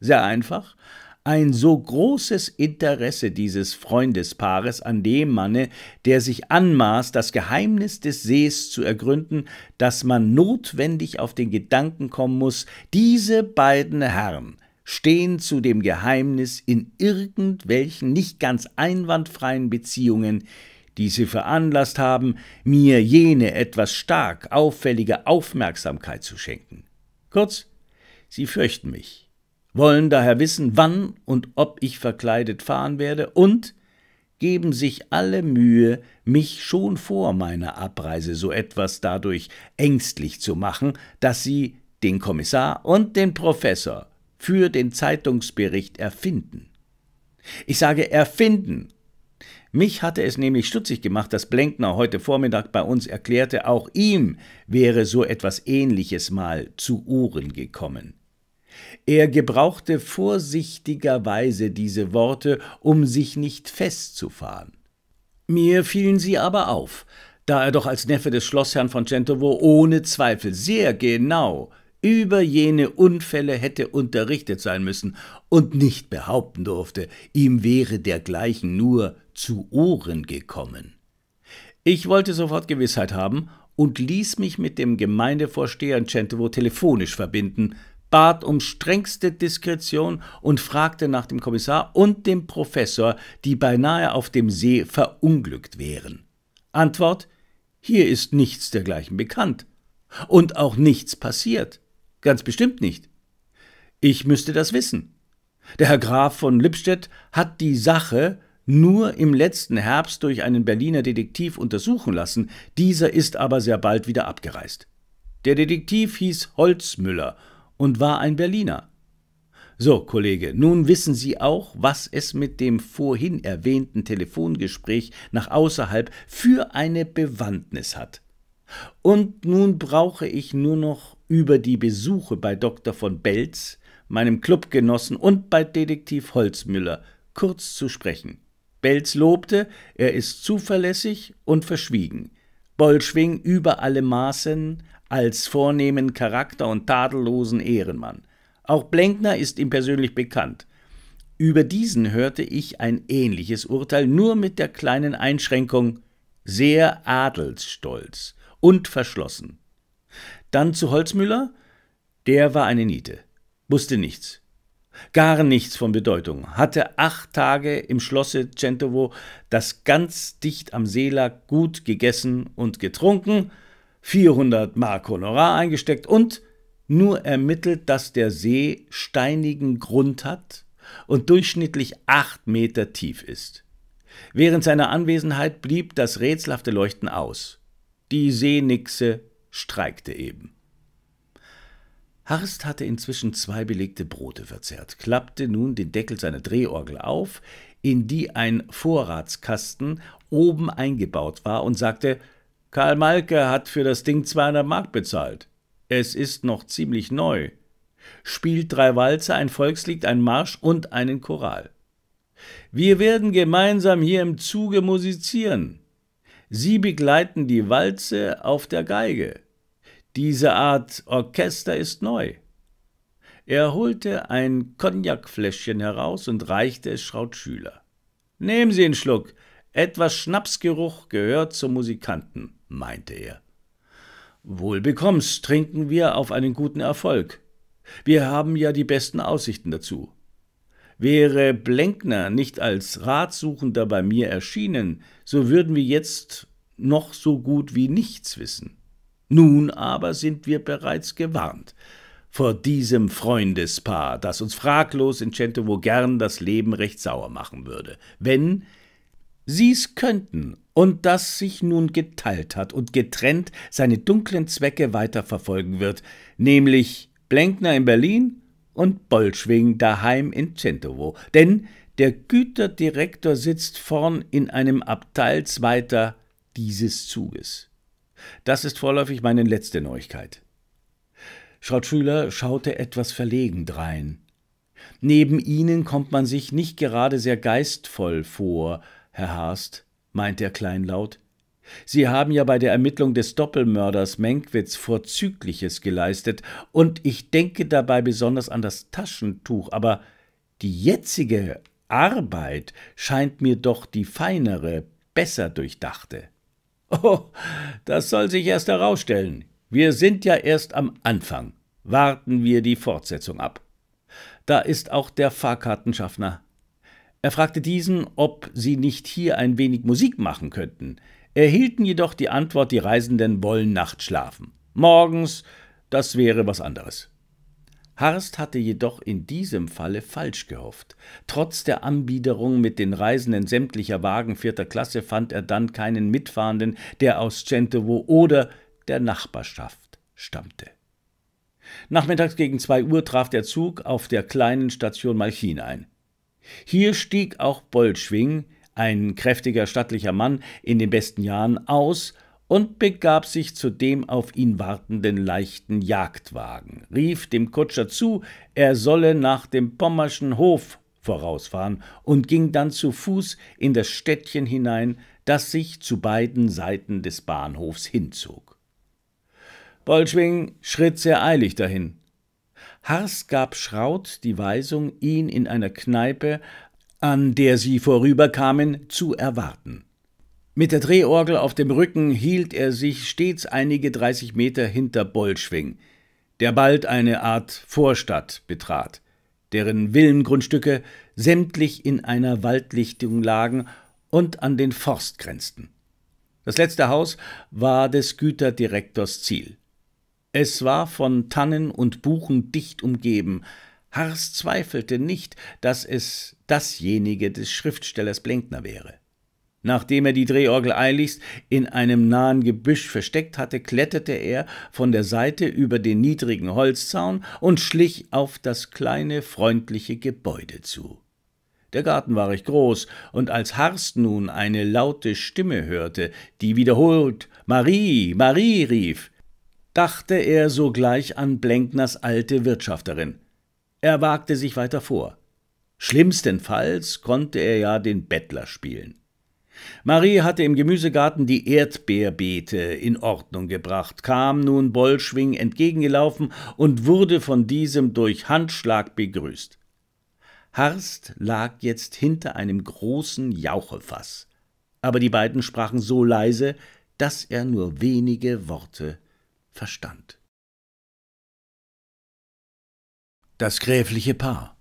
Sehr einfach, ein so großes Interesse dieses Freundespaares an dem Manne, der sich anmaßt, das Geheimnis des Sees zu ergründen, dass man notwendig auf den Gedanken kommen muss, diese beiden Herren stehen zu dem Geheimnis in irgendwelchen nicht ganz einwandfreien Beziehungen, die sie veranlasst haben, mir jene etwas stark auffällige Aufmerksamkeit zu schenken. Kurz, sie fürchten mich, wollen daher wissen, wann und ob ich verkleidet fahren werde und geben sich alle Mühe, mich schon vor meiner Abreise so etwas dadurch ängstlich zu machen, dass sie den Kommissar und den Professor für den Zeitungsbericht erfinden. Ich sage erfinden. Mich hatte es nämlich stutzig gemacht, dass Blenkner heute Vormittag bei uns erklärte, auch ihm wäre so etwas Ähnliches mal zu Ohren gekommen. Er gebrauchte vorsichtigerweise diese Worte, um sich nicht festzufahren. Mir fielen sie aber auf, da er doch als Neffe des Schlossherrn von Centovo ohne Zweifel sehr genau über jene Unfälle hätte unterrichtet sein müssen und nicht behaupten durfte, ihm wäre dergleichen nur zu Ohren gekommen. Ich wollte sofort Gewissheit haben und ließ mich mit dem Gemeindevorsteher in Centovo telefonisch verbinden, bat um strengste Diskretion und fragte nach dem Kommissar und dem Professor, die beinahe auf dem See verunglückt wären. Antwort Hier ist nichts dergleichen bekannt. Und auch nichts passiert. Ganz bestimmt nicht. Ich müsste das wissen. Der Herr Graf von Lippstedt hat die Sache nur im letzten Herbst durch einen Berliner Detektiv untersuchen lassen, dieser ist aber sehr bald wieder abgereist. Der Detektiv hieß Holzmüller und war ein Berliner. So, Kollege, nun wissen Sie auch, was es mit dem vorhin erwähnten Telefongespräch nach außerhalb für eine Bewandtnis hat. Und nun brauche ich nur noch über die Besuche bei Dr. von Belz, meinem Clubgenossen und bei Detektiv Holzmüller kurz zu sprechen. Belz lobte, er ist zuverlässig und verschwiegen. Bollschwing über alle Maßen, als vornehmen Charakter und tadellosen Ehrenmann. Auch Blenkner ist ihm persönlich bekannt. Über diesen hörte ich ein ähnliches Urteil, nur mit der kleinen Einschränkung sehr adelsstolz und verschlossen. Dann zu Holzmüller, der war eine Niete, wusste nichts, gar nichts von Bedeutung, hatte acht Tage im Schlosse Centovo das ganz dicht am See lag gut gegessen und getrunken, 400 Mark Honorar eingesteckt und nur ermittelt, dass der See steinigen Grund hat und durchschnittlich 8 Meter tief ist. Während seiner Anwesenheit blieb das rätselhafte Leuchten aus. Die Seenixe streikte eben. Harst hatte inzwischen zwei belegte Brote verzehrt, klappte nun den Deckel seiner Drehorgel auf, in die ein Vorratskasten oben eingebaut war, und sagte Karl Malke hat für das Ding 200 Mark bezahlt. Es ist noch ziemlich neu. Spielt drei Walzer, ein Volkslied, ein Marsch und einen Choral. Wir werden gemeinsam hier im Zuge musizieren. Sie begleiten die Walze auf der Geige. Diese Art Orchester ist neu. Er holte ein Cognacfläschchen heraus und reichte es Schrautschüler. Nehmen Sie einen Schluck. Etwas Schnapsgeruch gehört zum Musikanten meinte er. Wohl bekomm's, trinken wir auf einen guten Erfolg. Wir haben ja die besten Aussichten dazu. Wäre Blenkner nicht als Ratsuchender bei mir erschienen, so würden wir jetzt noch so gut wie nichts wissen. Nun aber sind wir bereits gewarnt vor diesem Freundespaar, das uns fraglos in Centovo gern das Leben recht sauer machen würde, wenn Sie's könnten, und das sich nun geteilt hat und getrennt seine dunklen Zwecke weiterverfolgen wird, nämlich Blenkner in Berlin und Bolschwing daheim in Czentowo. Denn der Güterdirektor sitzt vorn in einem Abteil zweiter dieses Zuges. Das ist vorläufig meine letzte Neuigkeit. Schrottschüler schaute etwas verlegen drein. Neben ihnen kommt man sich nicht gerade sehr geistvoll vor, Herr Haast, meint er kleinlaut, Sie haben ja bei der Ermittlung des Doppelmörders Menkwitz Vorzügliches geleistet, und ich denke dabei besonders an das Taschentuch, aber die jetzige Arbeit scheint mir doch die feinere, besser durchdachte. Oh, das soll sich erst herausstellen. Wir sind ja erst am Anfang. Warten wir die Fortsetzung ab. Da ist auch der Fahrkartenschaffner. Er fragte diesen, ob sie nicht hier ein wenig Musik machen könnten, erhielten jedoch die Antwort, die Reisenden wollen nachts schlafen. Morgens, das wäre was anderes. Harst hatte jedoch in diesem Falle falsch gehofft. Trotz der Anbiederung mit den Reisenden sämtlicher Wagen vierter Klasse fand er dann keinen Mitfahrenden, der aus Centevo oder der Nachbarschaft stammte. Nachmittags gegen zwei Uhr traf der Zug auf der kleinen Station Malchin ein. Hier stieg auch Bolschwing, ein kräftiger, stattlicher Mann in den besten Jahren, aus und begab sich zu dem auf ihn wartenden leichten Jagdwagen, rief dem Kutscher zu, er solle nach dem pommerschen Hof vorausfahren und ging dann zu Fuß in das Städtchen hinein, das sich zu beiden Seiten des Bahnhofs hinzog. Bolschwing schritt sehr eilig dahin, Harst gab Schraut die Weisung, ihn in einer Kneipe, an der sie vorüberkamen, zu erwarten. Mit der Drehorgel auf dem Rücken hielt er sich stets einige 30 Meter hinter Bollschwing, der bald eine Art Vorstadt betrat, deren Villengrundstücke sämtlich in einer Waldlichtung lagen und an den Forst grenzten. Das letzte Haus war des Güterdirektors Ziel. Es war von Tannen und Buchen dicht umgeben. Hars zweifelte nicht, dass es dasjenige des Schriftstellers Blenkner wäre. Nachdem er die Drehorgel eiligst in einem nahen Gebüsch versteckt hatte, kletterte er von der Seite über den niedrigen Holzzaun und schlich auf das kleine, freundliche Gebäude zu. Der Garten war recht groß, und als Harst nun eine laute Stimme hörte, die wiederholt Marie, Marie rief, dachte er sogleich an Blenkners alte Wirtschafterin. Er wagte sich weiter vor. Schlimmstenfalls konnte er ja den Bettler spielen. Marie hatte im Gemüsegarten die Erdbeerbeete in Ordnung gebracht, kam nun Bollschwing entgegengelaufen und wurde von diesem durch Handschlag begrüßt. Harst lag jetzt hinter einem großen Jauchefass, aber die beiden sprachen so leise, dass er nur wenige Worte Verstand. Das gräfliche Paar.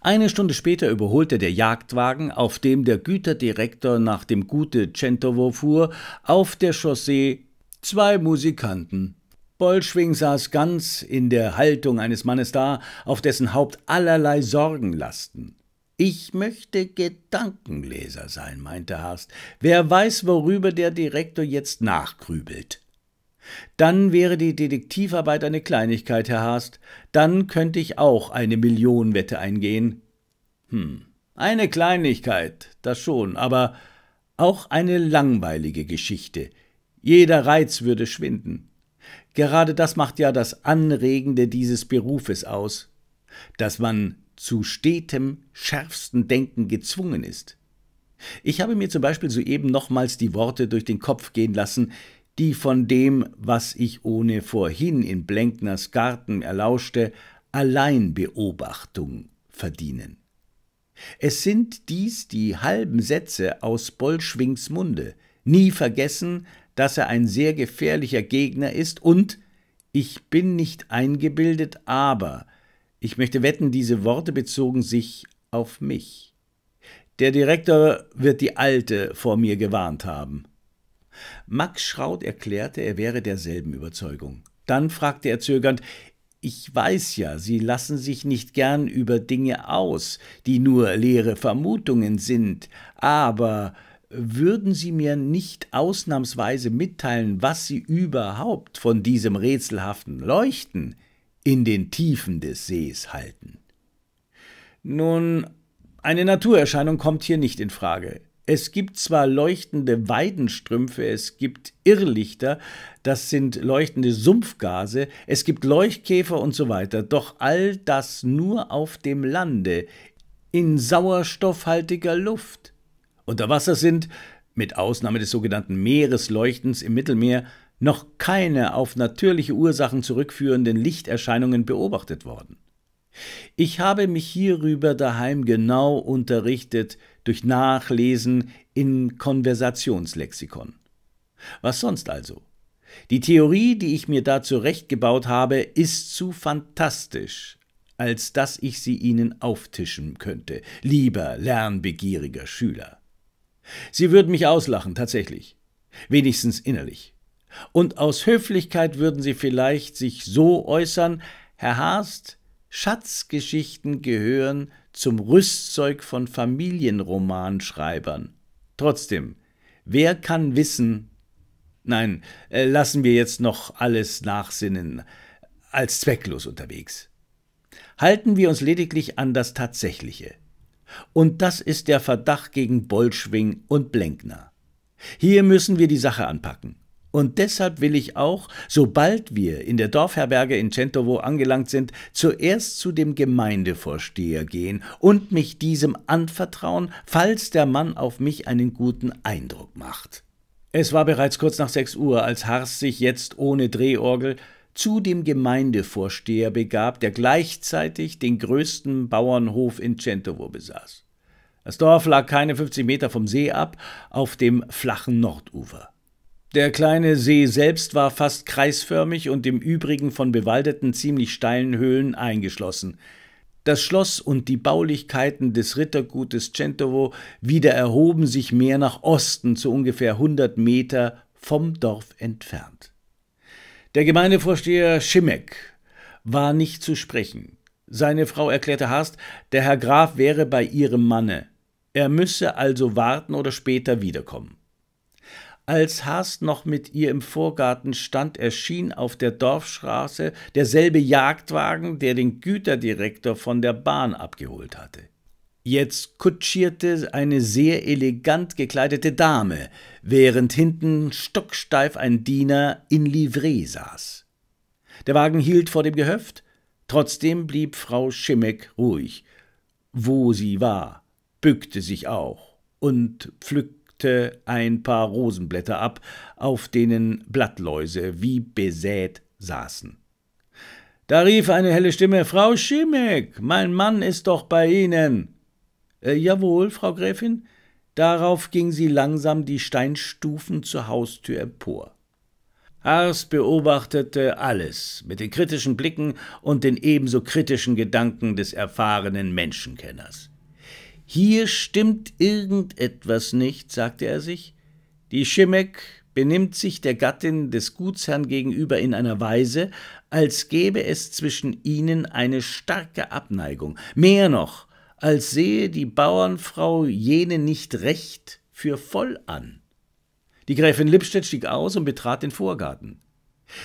Eine Stunde später überholte der Jagdwagen, auf dem der Güterdirektor nach dem Gute Centovo fuhr, auf der Chaussee zwei Musikanten. Bolschwing saß ganz in der Haltung eines Mannes da, auf dessen Haupt allerlei Sorgen lasten. Ich möchte Gedankenleser sein, meinte Harst. Wer weiß, worüber der Direktor jetzt nachgrübelt. Dann wäre die Detektivarbeit eine Kleinigkeit, Herr Haast. Dann könnte ich auch eine Millionenwette eingehen. Hm, eine Kleinigkeit, das schon, aber auch eine langweilige Geschichte. Jeder Reiz würde schwinden. Gerade das macht ja das Anregende dieses Berufes aus, dass man zu stetem, schärfsten Denken gezwungen ist. Ich habe mir zum Beispiel soeben nochmals die Worte durch den Kopf gehen lassen, die von dem, was ich ohne vorhin in Blenkners Garten erlauschte, allein Beobachtung verdienen. Es sind dies die halben Sätze aus Bollschwings Munde. Nie vergessen, dass er ein sehr gefährlicher Gegner ist und ich bin nicht eingebildet, aber ich möchte wetten, diese Worte bezogen sich auf mich. Der Direktor wird die Alte vor mir gewarnt haben. Max Schraut erklärte, er wäre derselben Überzeugung. Dann fragte er zögernd, ich weiß ja, Sie lassen sich nicht gern über Dinge aus, die nur leere Vermutungen sind, aber würden Sie mir nicht ausnahmsweise mitteilen, was Sie überhaupt von diesem rätselhaften Leuchten in den Tiefen des Sees halten? Nun, eine Naturerscheinung kommt hier nicht in Frage. Es gibt zwar leuchtende Weidenstrümpfe, es gibt Irrlichter, das sind leuchtende Sumpfgase, es gibt Leuchtkäfer und so weiter, doch all das nur auf dem Lande, in sauerstoffhaltiger Luft. Unter Wasser sind, mit Ausnahme des sogenannten Meeresleuchtens im Mittelmeer, noch keine auf natürliche Ursachen zurückführenden Lichterscheinungen beobachtet worden. Ich habe mich hierüber daheim genau unterrichtet, durch Nachlesen in Konversationslexikon. Was sonst also? Die Theorie, die ich mir da zurechtgebaut habe, ist zu fantastisch, als dass ich sie Ihnen auftischen könnte, lieber lernbegieriger Schüler. Sie würden mich auslachen, tatsächlich, wenigstens innerlich. Und aus Höflichkeit würden Sie vielleicht sich so äußern, Herr Haast, Schatzgeschichten gehören zum Rüstzeug von Familienromanschreibern. Trotzdem, wer kann wissen? Nein, äh, lassen wir jetzt noch alles nachsinnen, als zwecklos unterwegs. Halten wir uns lediglich an das Tatsächliche. Und das ist der Verdacht gegen Bolschwing und Blenkner. Hier müssen wir die Sache anpacken. Und deshalb will ich auch, sobald wir in der Dorfherberge in Centovo angelangt sind, zuerst zu dem Gemeindevorsteher gehen und mich diesem anvertrauen, falls der Mann auf mich einen guten Eindruck macht. Es war bereits kurz nach sechs Uhr, als Harst sich jetzt ohne Drehorgel zu dem Gemeindevorsteher begab, der gleichzeitig den größten Bauernhof in Centovo besaß. Das Dorf lag keine 50 Meter vom See ab, auf dem flachen Nordufer. Der kleine See selbst war fast kreisförmig und im übrigen von bewaldeten, ziemlich steilen Höhlen eingeschlossen. Das Schloss und die Baulichkeiten des Rittergutes Centovo wieder erhoben sich mehr nach Osten zu ungefähr 100 Meter vom Dorf entfernt. Der Gemeindevorsteher Schimek war nicht zu sprechen. Seine Frau erklärte Harst, der Herr Graf wäre bei ihrem Manne. Er müsse also warten oder später wiederkommen. Als Haas noch mit ihr im Vorgarten stand, erschien auf der Dorfstraße derselbe Jagdwagen, der den Güterdirektor von der Bahn abgeholt hatte. Jetzt kutschierte eine sehr elegant gekleidete Dame, während hinten stocksteif ein Diener in Livree saß. Der Wagen hielt vor dem Gehöft, trotzdem blieb Frau Schimmeck ruhig. Wo sie war, bückte sich auch und pflückte pflückte ein paar Rosenblätter ab, auf denen Blattläuse wie besät saßen. Da rief eine helle Stimme Frau Schimek, mein Mann ist doch bei Ihnen. Äh, jawohl, Frau Gräfin. Darauf ging sie langsam die Steinstufen zur Haustür empor. Ars beobachtete alles mit den kritischen Blicken und den ebenso kritischen Gedanken des erfahrenen Menschenkenners. Hier stimmt irgendetwas nicht, sagte er sich. Die Schimek benimmt sich der Gattin des Gutsherrn gegenüber in einer Weise, als gäbe es zwischen ihnen eine starke Abneigung. Mehr noch, als sehe die Bauernfrau jene nicht recht für voll an. Die Gräfin Lippstedt stieg aus und betrat den Vorgarten.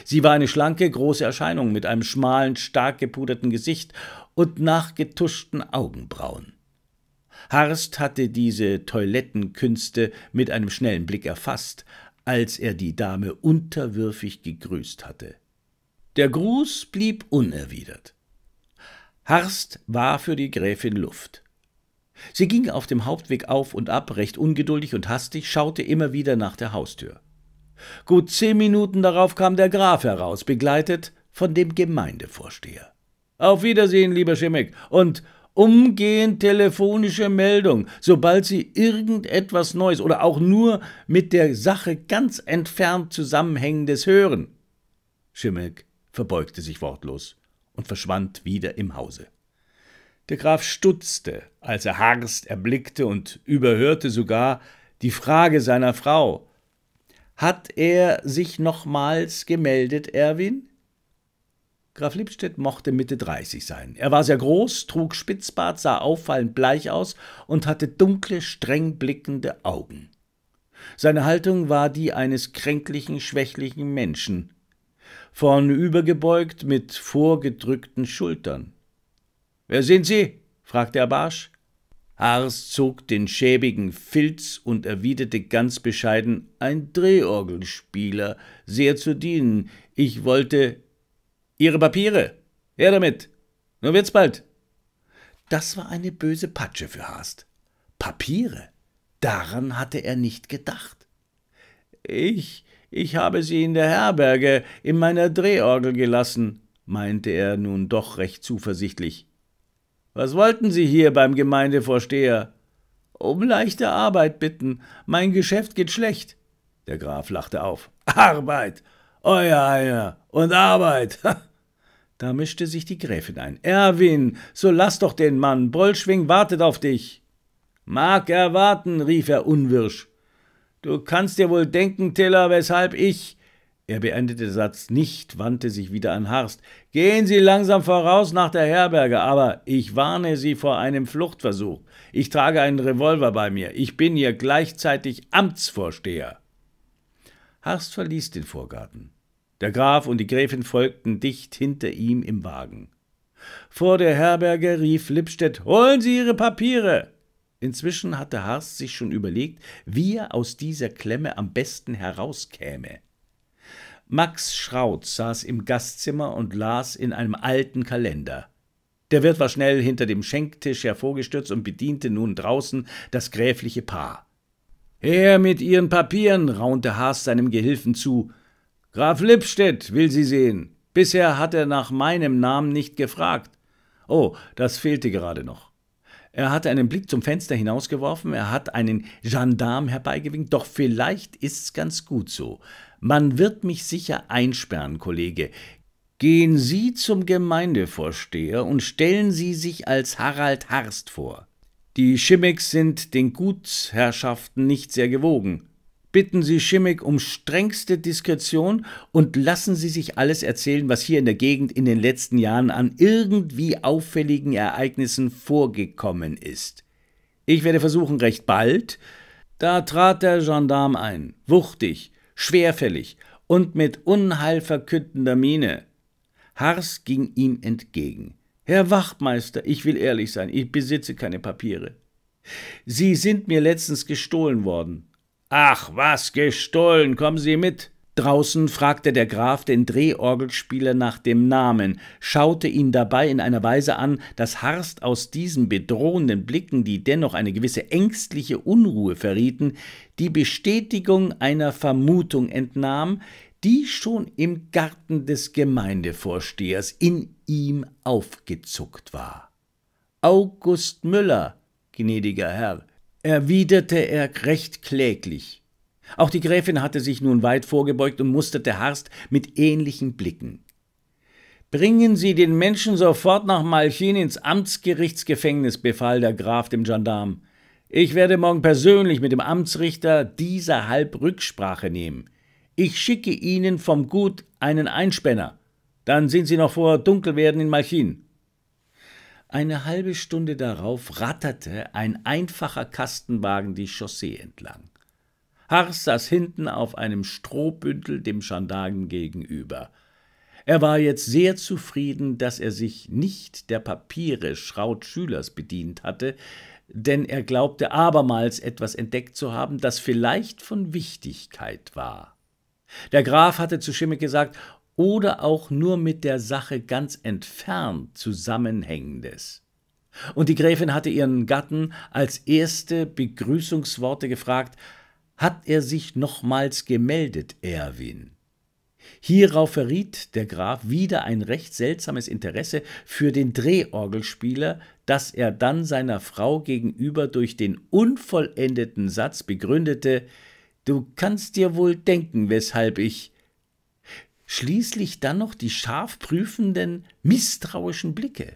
Sie war eine schlanke, große Erscheinung mit einem schmalen, stark gepuderten Gesicht und nachgetuschten Augenbrauen. Harst hatte diese Toilettenkünste mit einem schnellen Blick erfasst, als er die Dame unterwürfig gegrüßt hatte. Der Gruß blieb unerwidert. Harst war für die Gräfin Luft. Sie ging auf dem Hauptweg auf und ab, recht ungeduldig und hastig, schaute immer wieder nach der Haustür. Gut zehn Minuten darauf kam der Graf heraus, begleitet von dem Gemeindevorsteher. Auf Wiedersehen, lieber Schimmick, und umgehend telefonische Meldung, sobald Sie irgendetwas Neues oder auch nur mit der Sache ganz entfernt Zusammenhängendes hören. Schimmelk verbeugte sich wortlos und verschwand wieder im Hause. Der Graf stutzte, als er Harst erblickte und überhörte sogar die Frage seiner Frau. Hat er sich nochmals gemeldet, Erwin? Graf Lippstedt mochte Mitte 30 sein. Er war sehr groß, trug Spitzbart, sah auffallend bleich aus und hatte dunkle, streng blickende Augen. Seine Haltung war die eines kränklichen, schwächlichen Menschen, vornübergebeugt mit vorgedrückten Schultern. Wer sind Sie? fragte er barsch. Haars zog den schäbigen Filz und erwiderte ganz bescheiden Ein Drehorgelspieler, sehr zu dienen. Ich wollte Ihre Papiere! Her damit! Nur wird's bald! Das war eine böse Patsche für Haast. Papiere? Daran hatte er nicht gedacht. Ich, ich habe sie in der Herberge, in meiner Drehorgel gelassen, meinte er nun doch recht zuversichtlich. Was wollten Sie hier beim Gemeindevorsteher? Um leichte Arbeit bitten. Mein Geschäft geht schlecht. Der Graf lachte auf. Arbeit! Euer Eier! und Arbeit. Da mischte sich die Gräfin ein. Erwin, so lass doch den Mann. Bollschwing wartet auf dich. Mag er warten, rief er unwirsch. Du kannst dir wohl denken, Tiller, weshalb ich. Er beendete den Satz nicht, wandte sich wieder an Harst. Gehen Sie langsam voraus nach der Herberge, aber ich warne Sie vor einem Fluchtversuch. Ich trage einen Revolver bei mir. Ich bin hier gleichzeitig Amtsvorsteher. Harst verließ den Vorgarten. Der Graf und die Gräfin folgten dicht hinter ihm im Wagen. Vor der Herberge rief Lippstedt, holen Sie Ihre Papiere! Inzwischen hatte Harst sich schon überlegt, wie er aus dieser Klemme am besten herauskäme. Max Schrautz saß im Gastzimmer und las in einem alten Kalender. Der Wirt war schnell hinter dem Schenktisch hervorgestürzt und bediente nun draußen das gräfliche Paar. Her mit Ihren Papieren, raunte Haas seinem Gehilfen zu. Graf Lippstedt will sie sehen. Bisher hat er nach meinem Namen nicht gefragt. Oh, das fehlte gerade noch. Er hatte einen Blick zum Fenster hinausgeworfen, er hat einen Gendarm herbeigewinkt, doch vielleicht ist's ganz gut so. Man wird mich sicher einsperren, Kollege. Gehen Sie zum Gemeindevorsteher und stellen Sie sich als Harald Harst vor. Die Schimmecks sind den Gutsherrschaften nicht sehr gewogen bitten Sie Schimmick um strengste Diskretion und lassen Sie sich alles erzählen, was hier in der Gegend in den letzten Jahren an irgendwie auffälligen Ereignissen vorgekommen ist. Ich werde versuchen, recht bald. Da trat der Gendarm ein, wuchtig, schwerfällig und mit unheilverkündender Miene. Hars ging ihm entgegen. Herr Wachtmeister, ich will ehrlich sein, ich besitze keine Papiere. Sie sind mir letztens gestohlen worden. Ach was, gestohlen, kommen Sie mit. Draußen fragte der Graf den Drehorgelspieler nach dem Namen, schaute ihn dabei in einer Weise an, dass Harst aus diesen bedrohenden Blicken, die dennoch eine gewisse ängstliche Unruhe verrieten, die Bestätigung einer Vermutung entnahm, die schon im Garten des Gemeindevorstehers in ihm aufgezuckt war. August Müller, gnädiger Herr, erwiderte er recht kläglich. Auch die Gräfin hatte sich nun weit vorgebeugt und musterte Harst mit ähnlichen Blicken. Bringen Sie den Menschen sofort nach Malchin ins Amtsgerichtsgefängnis, befahl der Graf dem Gendarm. Ich werde morgen persönlich mit dem Amtsrichter dieser halb Rücksprache nehmen. Ich schicke Ihnen vom Gut einen Einspänner. Dann sind Sie noch vor Dunkelwerden in Malchin. Eine halbe Stunde darauf ratterte ein einfacher Kastenwagen die Chaussee entlang. Hars saß hinten auf einem Strohbündel dem Gendarmen gegenüber. Er war jetzt sehr zufrieden, dass er sich nicht der Papiere Schraut Schülers bedient hatte, denn er glaubte abermals etwas entdeckt zu haben, das vielleicht von Wichtigkeit war. Der Graf hatte zu Schimmel gesagt, oder auch nur mit der Sache ganz entfernt Zusammenhängendes. Und die Gräfin hatte ihren Gatten als erste Begrüßungsworte gefragt, hat er sich nochmals gemeldet, Erwin? Hierauf verriet der Graf wieder ein recht seltsames Interesse für den Drehorgelspieler, das er dann seiner Frau gegenüber durch den unvollendeten Satz begründete Du kannst dir wohl denken, weshalb ich schließlich dann noch die scharf prüfenden, misstrauischen Blicke.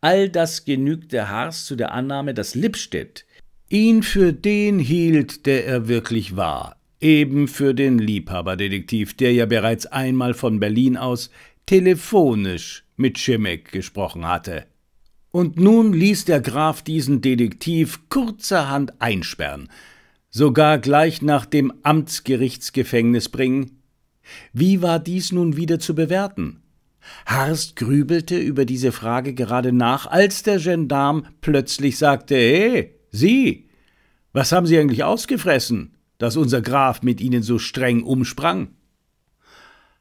All das genügte Haars zu der Annahme, dass Lippstedt ihn für den hielt, der er wirklich war, eben für den Liebhaberdetektiv, der ja bereits einmal von Berlin aus telefonisch mit Schimek gesprochen hatte. Und nun ließ der Graf diesen Detektiv kurzerhand einsperren, sogar gleich nach dem Amtsgerichtsgefängnis bringen, wie war dies nun wieder zu bewerten? Harst grübelte über diese Frage gerade nach, als der Gendarm plötzlich sagte: Hey, Sie, was haben Sie eigentlich ausgefressen, dass unser Graf mit Ihnen so streng umsprang?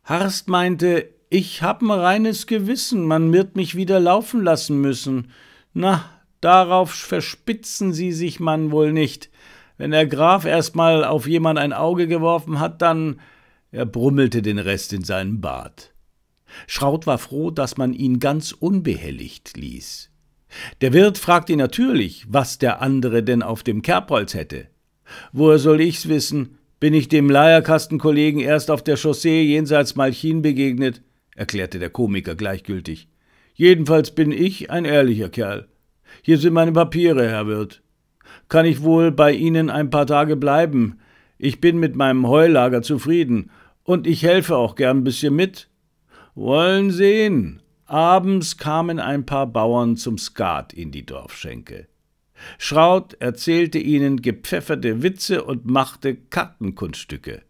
Harst meinte: Ich hab'n reines Gewissen, man wird mich wieder laufen lassen müssen. Na, darauf verspitzen Sie sich man wohl nicht. Wenn der Graf erstmal auf jemand ein Auge geworfen hat, dann er brummelte den Rest in seinen Bart. Schraut war froh, dass man ihn ganz unbehelligt ließ. Der Wirt fragte ihn natürlich, was der andere denn auf dem Kerbholz hätte. Woher soll ich's wissen? Bin ich dem Leierkastenkollegen erst auf der Chaussee jenseits Malchin begegnet, erklärte der Komiker gleichgültig. Jedenfalls bin ich ein ehrlicher Kerl. Hier sind meine Papiere, Herr Wirt. Kann ich wohl bei Ihnen ein paar Tage bleiben? Ich bin mit meinem Heulager zufrieden und ich helfe auch gern ein bisschen mit. Wollen sehen. Abends kamen ein paar Bauern zum Skat in die Dorfschenke. Schraut erzählte ihnen gepfefferte Witze und machte Kartenkunststücke.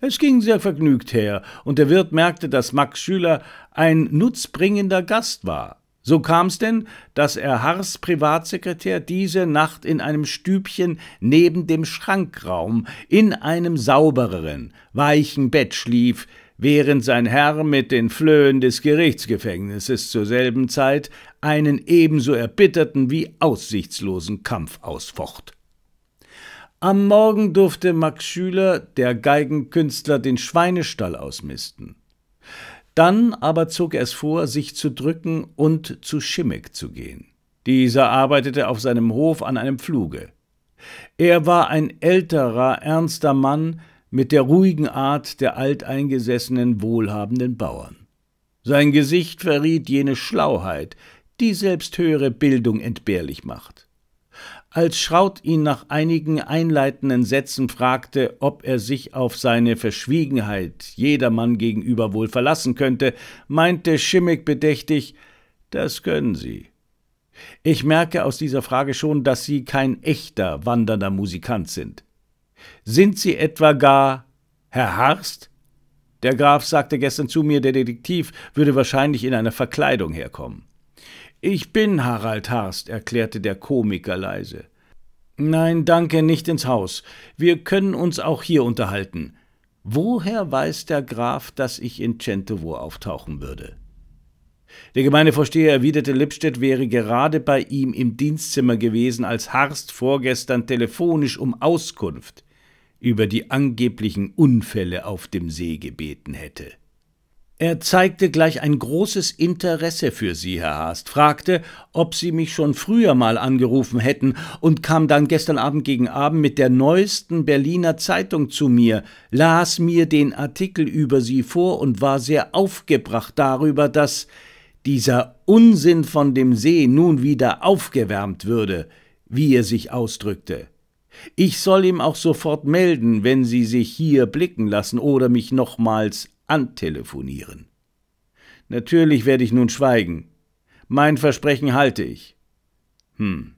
Es ging sehr vergnügt her, und der Wirt merkte, dass Max Schüler ein nutzbringender Gast war. So kam es denn, dass er Hars Privatsekretär diese Nacht in einem Stübchen neben dem Schrankraum in einem saubereren, weichen Bett schlief, während sein Herr mit den Flöhen des Gerichtsgefängnisses zur selben Zeit einen ebenso erbitterten wie aussichtslosen Kampf ausfocht. Am Morgen durfte Max Schüler, der Geigenkünstler, den Schweinestall ausmisten. Dann aber zog er es vor, sich zu drücken und zu Schimmig zu gehen. Dieser arbeitete auf seinem Hof an einem Pfluge. Er war ein älterer, ernster Mann mit der ruhigen Art der alteingesessenen, wohlhabenden Bauern. Sein Gesicht verriet jene Schlauheit, die selbst höhere Bildung entbehrlich macht. Als Schraut ihn nach einigen einleitenden Sätzen fragte, ob er sich auf seine Verschwiegenheit jedermann gegenüber wohl verlassen könnte, meinte Schimmig bedächtig, das können Sie. Ich merke aus dieser Frage schon, dass Sie kein echter wandernder Musikant sind. Sind Sie etwa gar Herr Harst? Der Graf sagte gestern zu mir, der Detektiv würde wahrscheinlich in einer Verkleidung herkommen. Ich bin Harald Harst, erklärte der Komiker leise. Nein, danke, nicht ins Haus. Wir können uns auch hier unterhalten. Woher weiß der Graf, dass ich in Centovo auftauchen würde? Der Gemeindevorsteher erwiderte, Lippstedt wäre gerade bei ihm im Dienstzimmer gewesen, als Harst vorgestern telefonisch um Auskunft über die angeblichen Unfälle auf dem See gebeten hätte. Er zeigte gleich ein großes Interesse für sie, Herr Haast, fragte, ob Sie mich schon früher mal angerufen hätten und kam dann gestern Abend gegen Abend mit der neuesten Berliner Zeitung zu mir, las mir den Artikel über Sie vor und war sehr aufgebracht darüber, dass dieser Unsinn von dem See nun wieder aufgewärmt würde, wie er sich ausdrückte. Ich soll ihm auch sofort melden, wenn Sie sich hier blicken lassen oder mich nochmals antelefonieren. Natürlich werde ich nun schweigen. Mein Versprechen halte ich. Hm.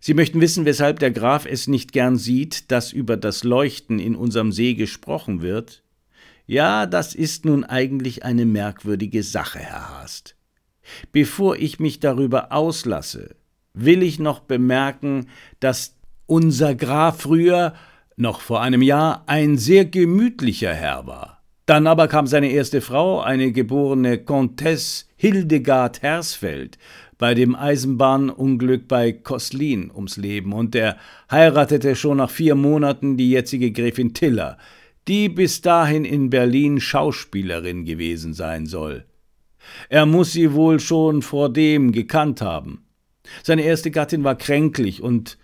Sie möchten wissen, weshalb der Graf es nicht gern sieht, dass über das Leuchten in unserem See gesprochen wird? Ja, das ist nun eigentlich eine merkwürdige Sache, Herr Haast. Bevor ich mich darüber auslasse, will ich noch bemerken, dass unser Graf früher, noch vor einem Jahr, ein sehr gemütlicher Herr war. Dann aber kam seine erste Frau, eine geborene Comtesse Hildegard Hersfeld, bei dem Eisenbahnunglück bei Koslin ums Leben und er heiratete schon nach vier Monaten die jetzige Gräfin Tiller, die bis dahin in Berlin Schauspielerin gewesen sein soll. Er muss sie wohl schon vor dem gekannt haben. Seine erste Gattin war kränklich und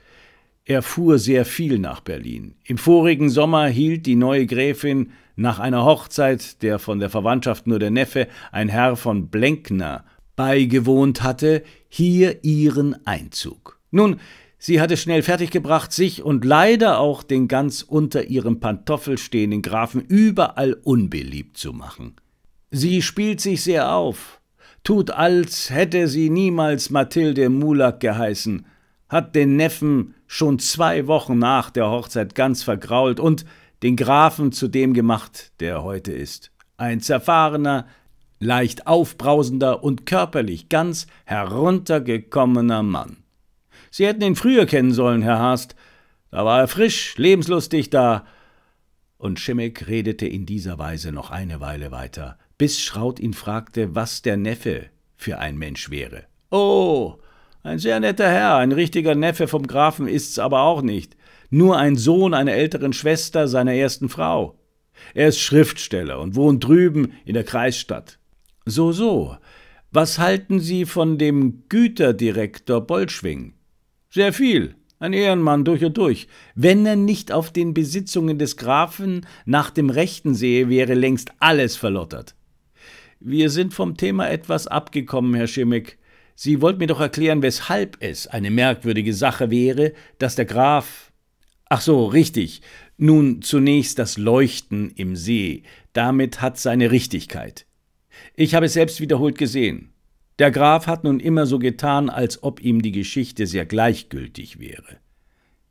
er fuhr sehr viel nach Berlin. Im vorigen Sommer hielt die neue Gräfin nach einer Hochzeit, der von der Verwandtschaft nur der Neffe, ein Herr von Blenkner, beigewohnt hatte, hier ihren Einzug. Nun, sie hatte schnell fertiggebracht, sich und leider auch den ganz unter ihrem Pantoffel stehenden Grafen überall unbeliebt zu machen. Sie spielt sich sehr auf, tut als hätte sie niemals Mathilde Mulak geheißen, hat den Neffen schon zwei Wochen nach der Hochzeit ganz vergrault und den Grafen zu dem gemacht, der er heute ist. Ein zerfahrener, leicht aufbrausender und körperlich ganz heruntergekommener Mann. Sie hätten ihn früher kennen sollen, Herr Haast. Da war er frisch, lebenslustig da. Und Schimmick redete in dieser Weise noch eine Weile weiter, bis Schraut ihn fragte, was der Neffe für ein Mensch wäre. Oh, ein sehr netter Herr, ein richtiger Neffe vom Grafen ist's aber auch nicht nur ein Sohn einer älteren Schwester seiner ersten Frau. Er ist Schriftsteller und wohnt drüben in der Kreisstadt. So, so. Was halten Sie von dem Güterdirektor Bolschwing? Sehr viel. Ein Ehrenmann durch und durch. Wenn er nicht auf den Besitzungen des Grafen nach dem Rechten sehe, wäre längst alles verlottert. Wir sind vom Thema etwas abgekommen, Herr Schimmick. Sie wollten mir doch erklären, weshalb es eine merkwürdige Sache wäre, dass der Graf Ach so, richtig. Nun zunächst das Leuchten im See. Damit hat seine Richtigkeit. Ich habe es selbst wiederholt gesehen. Der Graf hat nun immer so getan, als ob ihm die Geschichte sehr gleichgültig wäre.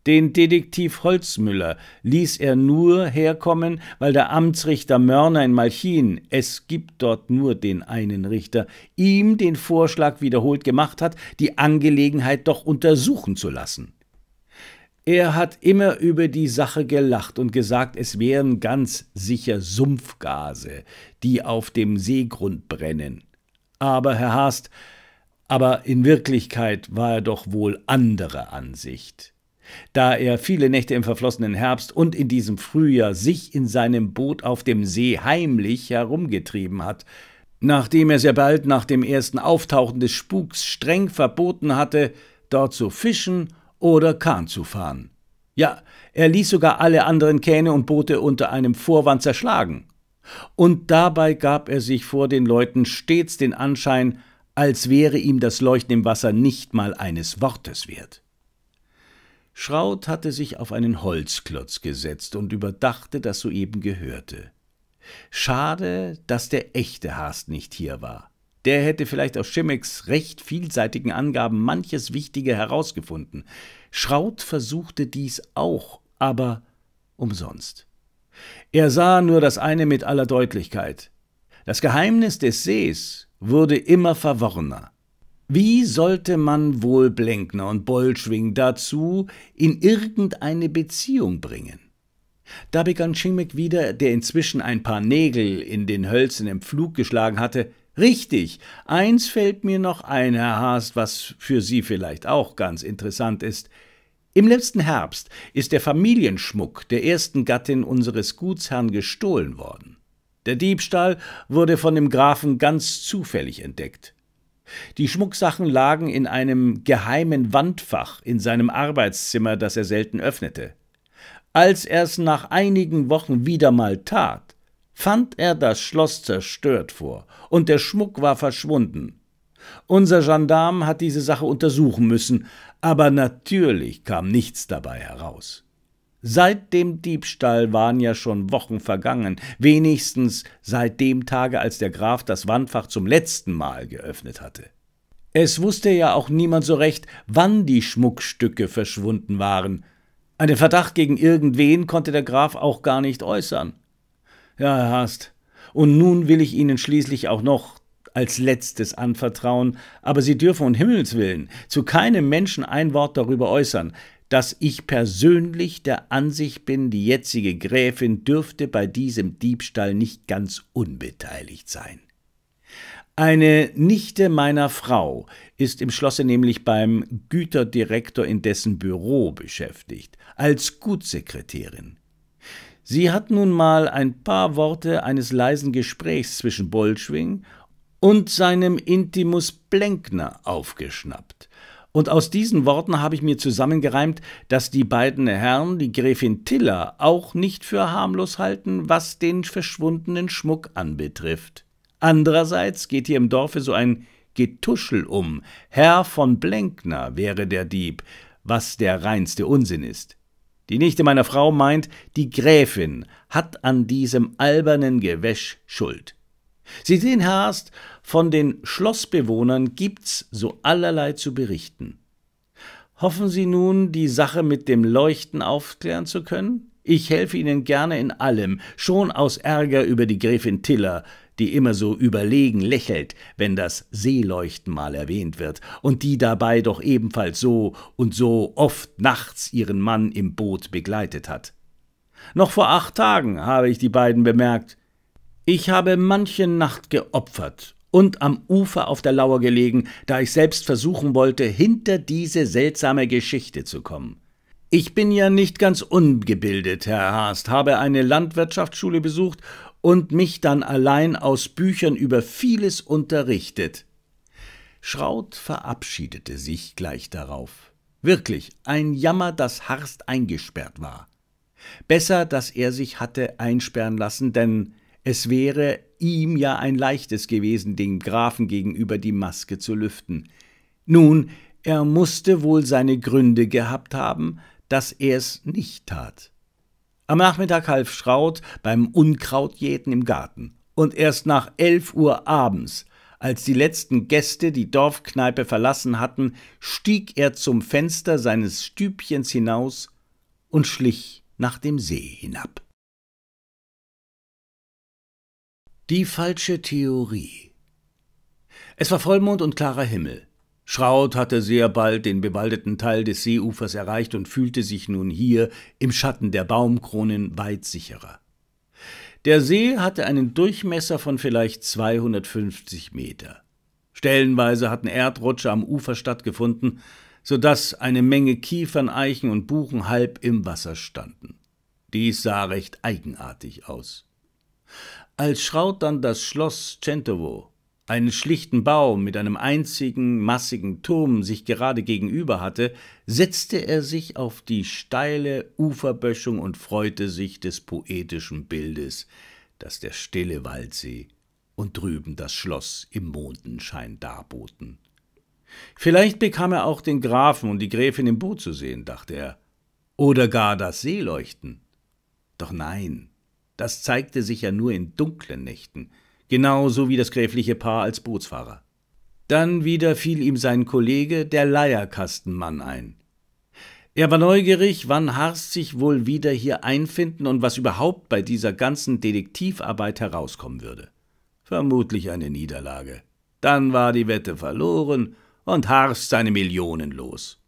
Den Detektiv Holzmüller ließ er nur herkommen, weil der Amtsrichter Mörner in Malchin, es gibt dort nur den einen Richter, ihm den Vorschlag wiederholt gemacht hat, die Angelegenheit doch untersuchen zu lassen. Er hat immer über die Sache gelacht und gesagt, es wären ganz sicher Sumpfgase, die auf dem Seegrund brennen. Aber, Herr Haast, aber in Wirklichkeit war er doch wohl anderer Ansicht. Da er viele Nächte im verflossenen Herbst und in diesem Frühjahr sich in seinem Boot auf dem See heimlich herumgetrieben hat, nachdem er sehr bald nach dem ersten Auftauchen des Spuks streng verboten hatte, dort zu fischen oder Kahn zu fahren. Ja, er ließ sogar alle anderen Kähne und Boote unter einem Vorwand zerschlagen. Und dabei gab er sich vor den Leuten stets den Anschein, als wäre ihm das Leuchten im Wasser nicht mal eines Wortes wert. Schraut hatte sich auf einen Holzklotz gesetzt und überdachte das soeben Gehörte. Schade, dass der echte Hast nicht hier war. Der hätte vielleicht aus Schimmeks recht vielseitigen Angaben manches Wichtige herausgefunden. Schraut versuchte dies auch, aber umsonst. Er sah nur das eine mit aller Deutlichkeit. Das Geheimnis des Sees wurde immer verworrener. Wie sollte man wohl Blenkner und Bollschwing dazu in irgendeine Beziehung bringen? Da begann Schimek wieder, der inzwischen ein paar Nägel in den Hölzen im Pflug geschlagen hatte, Richtig, eins fällt mir noch ein, Herr Haas, was für Sie vielleicht auch ganz interessant ist. Im letzten Herbst ist der Familienschmuck der ersten Gattin unseres Gutsherrn gestohlen worden. Der Diebstahl wurde von dem Grafen ganz zufällig entdeckt. Die Schmucksachen lagen in einem geheimen Wandfach in seinem Arbeitszimmer, das er selten öffnete. Als er es nach einigen Wochen wieder mal tat, fand er das Schloss zerstört vor und der Schmuck war verschwunden. Unser Gendarm hat diese Sache untersuchen müssen, aber natürlich kam nichts dabei heraus. Seit dem Diebstahl waren ja schon Wochen vergangen, wenigstens seit dem Tage, als der Graf das Wandfach zum letzten Mal geöffnet hatte. Es wusste ja auch niemand so recht, wann die Schmuckstücke verschwunden waren. Einen Verdacht gegen irgendwen konnte der Graf auch gar nicht äußern. Ja, Herr Hast. Und nun will ich Ihnen schließlich auch noch als letztes anvertrauen, aber Sie dürfen um Himmels willen zu keinem Menschen ein Wort darüber äußern, dass ich persönlich der Ansicht bin, die jetzige Gräfin dürfte bei diesem Diebstahl nicht ganz unbeteiligt sein. Eine Nichte meiner Frau ist im Schlosse nämlich beim Güterdirektor in dessen Büro beschäftigt, als Gutsekretärin. Sie hat nun mal ein paar Worte eines leisen Gesprächs zwischen Bolschwing und seinem Intimus Blenkner aufgeschnappt. Und aus diesen Worten habe ich mir zusammengereimt, dass die beiden Herren die Gräfin Tiller auch nicht für harmlos halten, was den verschwundenen Schmuck anbetrifft. Andererseits geht hier im Dorfe so ein Getuschel um. Herr von Blenkner wäre der Dieb, was der reinste Unsinn ist. Die Nichte meiner Frau meint, die Gräfin hat an diesem albernen Gewäsch Schuld. Sie sehen, Herr Haast, von den Schlossbewohnern gibt's so allerlei zu berichten. Hoffen Sie nun, die Sache mit dem Leuchten aufklären zu können? Ich helfe Ihnen gerne in allem, schon aus Ärger über die Gräfin Tiller, die immer so überlegen lächelt, wenn das Seeleuchten mal erwähnt wird, und die dabei doch ebenfalls so und so oft nachts ihren Mann im Boot begleitet hat. Noch vor acht Tagen habe ich die beiden bemerkt. Ich habe manche Nacht geopfert und am Ufer auf der Lauer gelegen, da ich selbst versuchen wollte, hinter diese seltsame Geschichte zu kommen. Ich bin ja nicht ganz ungebildet, Herr Haast, habe eine Landwirtschaftsschule besucht und mich dann allein aus Büchern über vieles unterrichtet. Schraut verabschiedete sich gleich darauf. Wirklich, ein Jammer, dass Harst eingesperrt war. Besser, dass er sich hatte einsperren lassen, denn es wäre ihm ja ein leichtes gewesen, dem Grafen gegenüber die Maske zu lüften. Nun, er musste wohl seine Gründe gehabt haben, dass es nicht tat. Am Nachmittag half Schraut beim Unkrautjäten im Garten. Und erst nach 11 Uhr abends, als die letzten Gäste die Dorfkneipe verlassen hatten, stieg er zum Fenster seines Stübchens hinaus und schlich nach dem See hinab. Die falsche Theorie. Es war Vollmond und klarer Himmel. Schraut hatte sehr bald den bewaldeten Teil des Seeufers erreicht und fühlte sich nun hier im Schatten der Baumkronen weit sicherer. Der See hatte einen Durchmesser von vielleicht 250 Meter. Stellenweise hatten Erdrutsche am Ufer stattgefunden, so dass eine Menge Kiefern, Eichen und Buchen halb im Wasser standen. Dies sah recht eigenartig aus. Als Schraut dann das Schloss Centovo einen schlichten Bau mit einem einzigen massigen Turm sich gerade gegenüber hatte, setzte er sich auf die steile Uferböschung und freute sich des poetischen Bildes, das der stille Waldsee und drüben das Schloss im Mondenschein darboten. Vielleicht bekam er auch den Grafen und die Gräfin im Boot zu sehen, dachte er, oder gar das Seeleuchten. Doch nein, das zeigte sich ja nur in dunklen Nächten, genauso wie das gräfliche Paar als Bootsfahrer. Dann wieder fiel ihm sein Kollege, der Leierkastenmann, ein. Er war neugierig, wann Harst sich wohl wieder hier einfinden und was überhaupt bei dieser ganzen Detektivarbeit herauskommen würde. Vermutlich eine Niederlage. Dann war die Wette verloren und Harst seine Millionen los.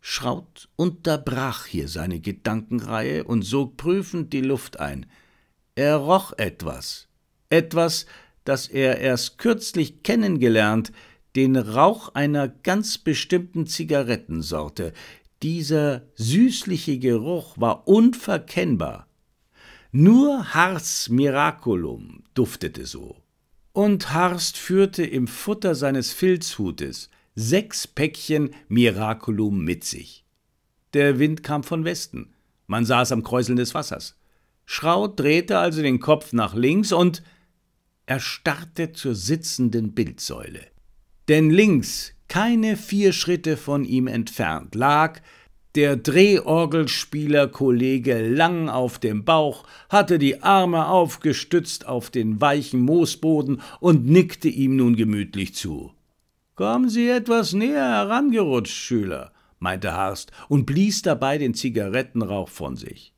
Schraut unterbrach hier seine Gedankenreihe und sog prüfend die Luft ein. Er roch etwas. Etwas, das er erst kürzlich kennengelernt, den Rauch einer ganz bestimmten Zigarettensorte. Dieser süßliche Geruch war unverkennbar. Nur Harz Miraculum duftete so. Und Harst führte im Futter seines Filzhutes sechs Päckchen Miraculum mit sich. Der Wind kam von Westen. Man saß am Kräuseln des Wassers. Schraut drehte also den Kopf nach links und er starrte zur sitzenden Bildsäule. Denn links, keine vier Schritte von ihm entfernt, lag der Drehorgelspieler Kollege lang auf dem Bauch, hatte die Arme aufgestützt auf den weichen Moosboden und nickte ihm nun gemütlich zu. Kommen Sie etwas näher herangerutscht, Schüler, meinte Harst und blies dabei den Zigarettenrauch von sich.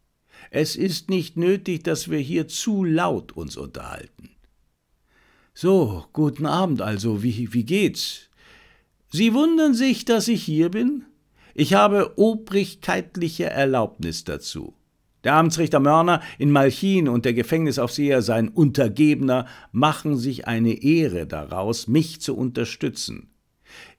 Es ist nicht nötig, dass wir hier zu laut uns unterhalten. So, guten Abend also, wie, wie geht's? Sie wundern sich, dass ich hier bin? Ich habe obrigkeitliche Erlaubnis dazu. Der Amtsrichter Mörner in Malchin und der Gefängnisaufseher, sein Untergebener, machen sich eine Ehre daraus, mich zu unterstützen.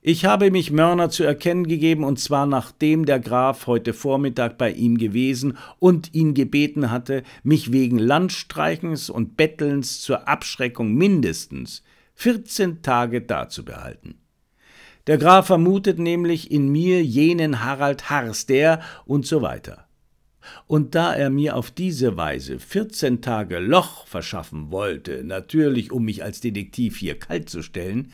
Ich habe mich Mörner zu erkennen gegeben, und zwar nachdem der Graf heute Vormittag bei ihm gewesen und ihn gebeten hatte, mich wegen Landstreichens und Bettelns zur Abschreckung mindestens 14 Tage dazubehalten. Der Graf vermutet nämlich in mir jenen Harald Hars, der und so weiter. Und da er mir auf diese Weise 14 Tage Loch verschaffen wollte, natürlich um mich als Detektiv hier kaltzustellen, zu stellen,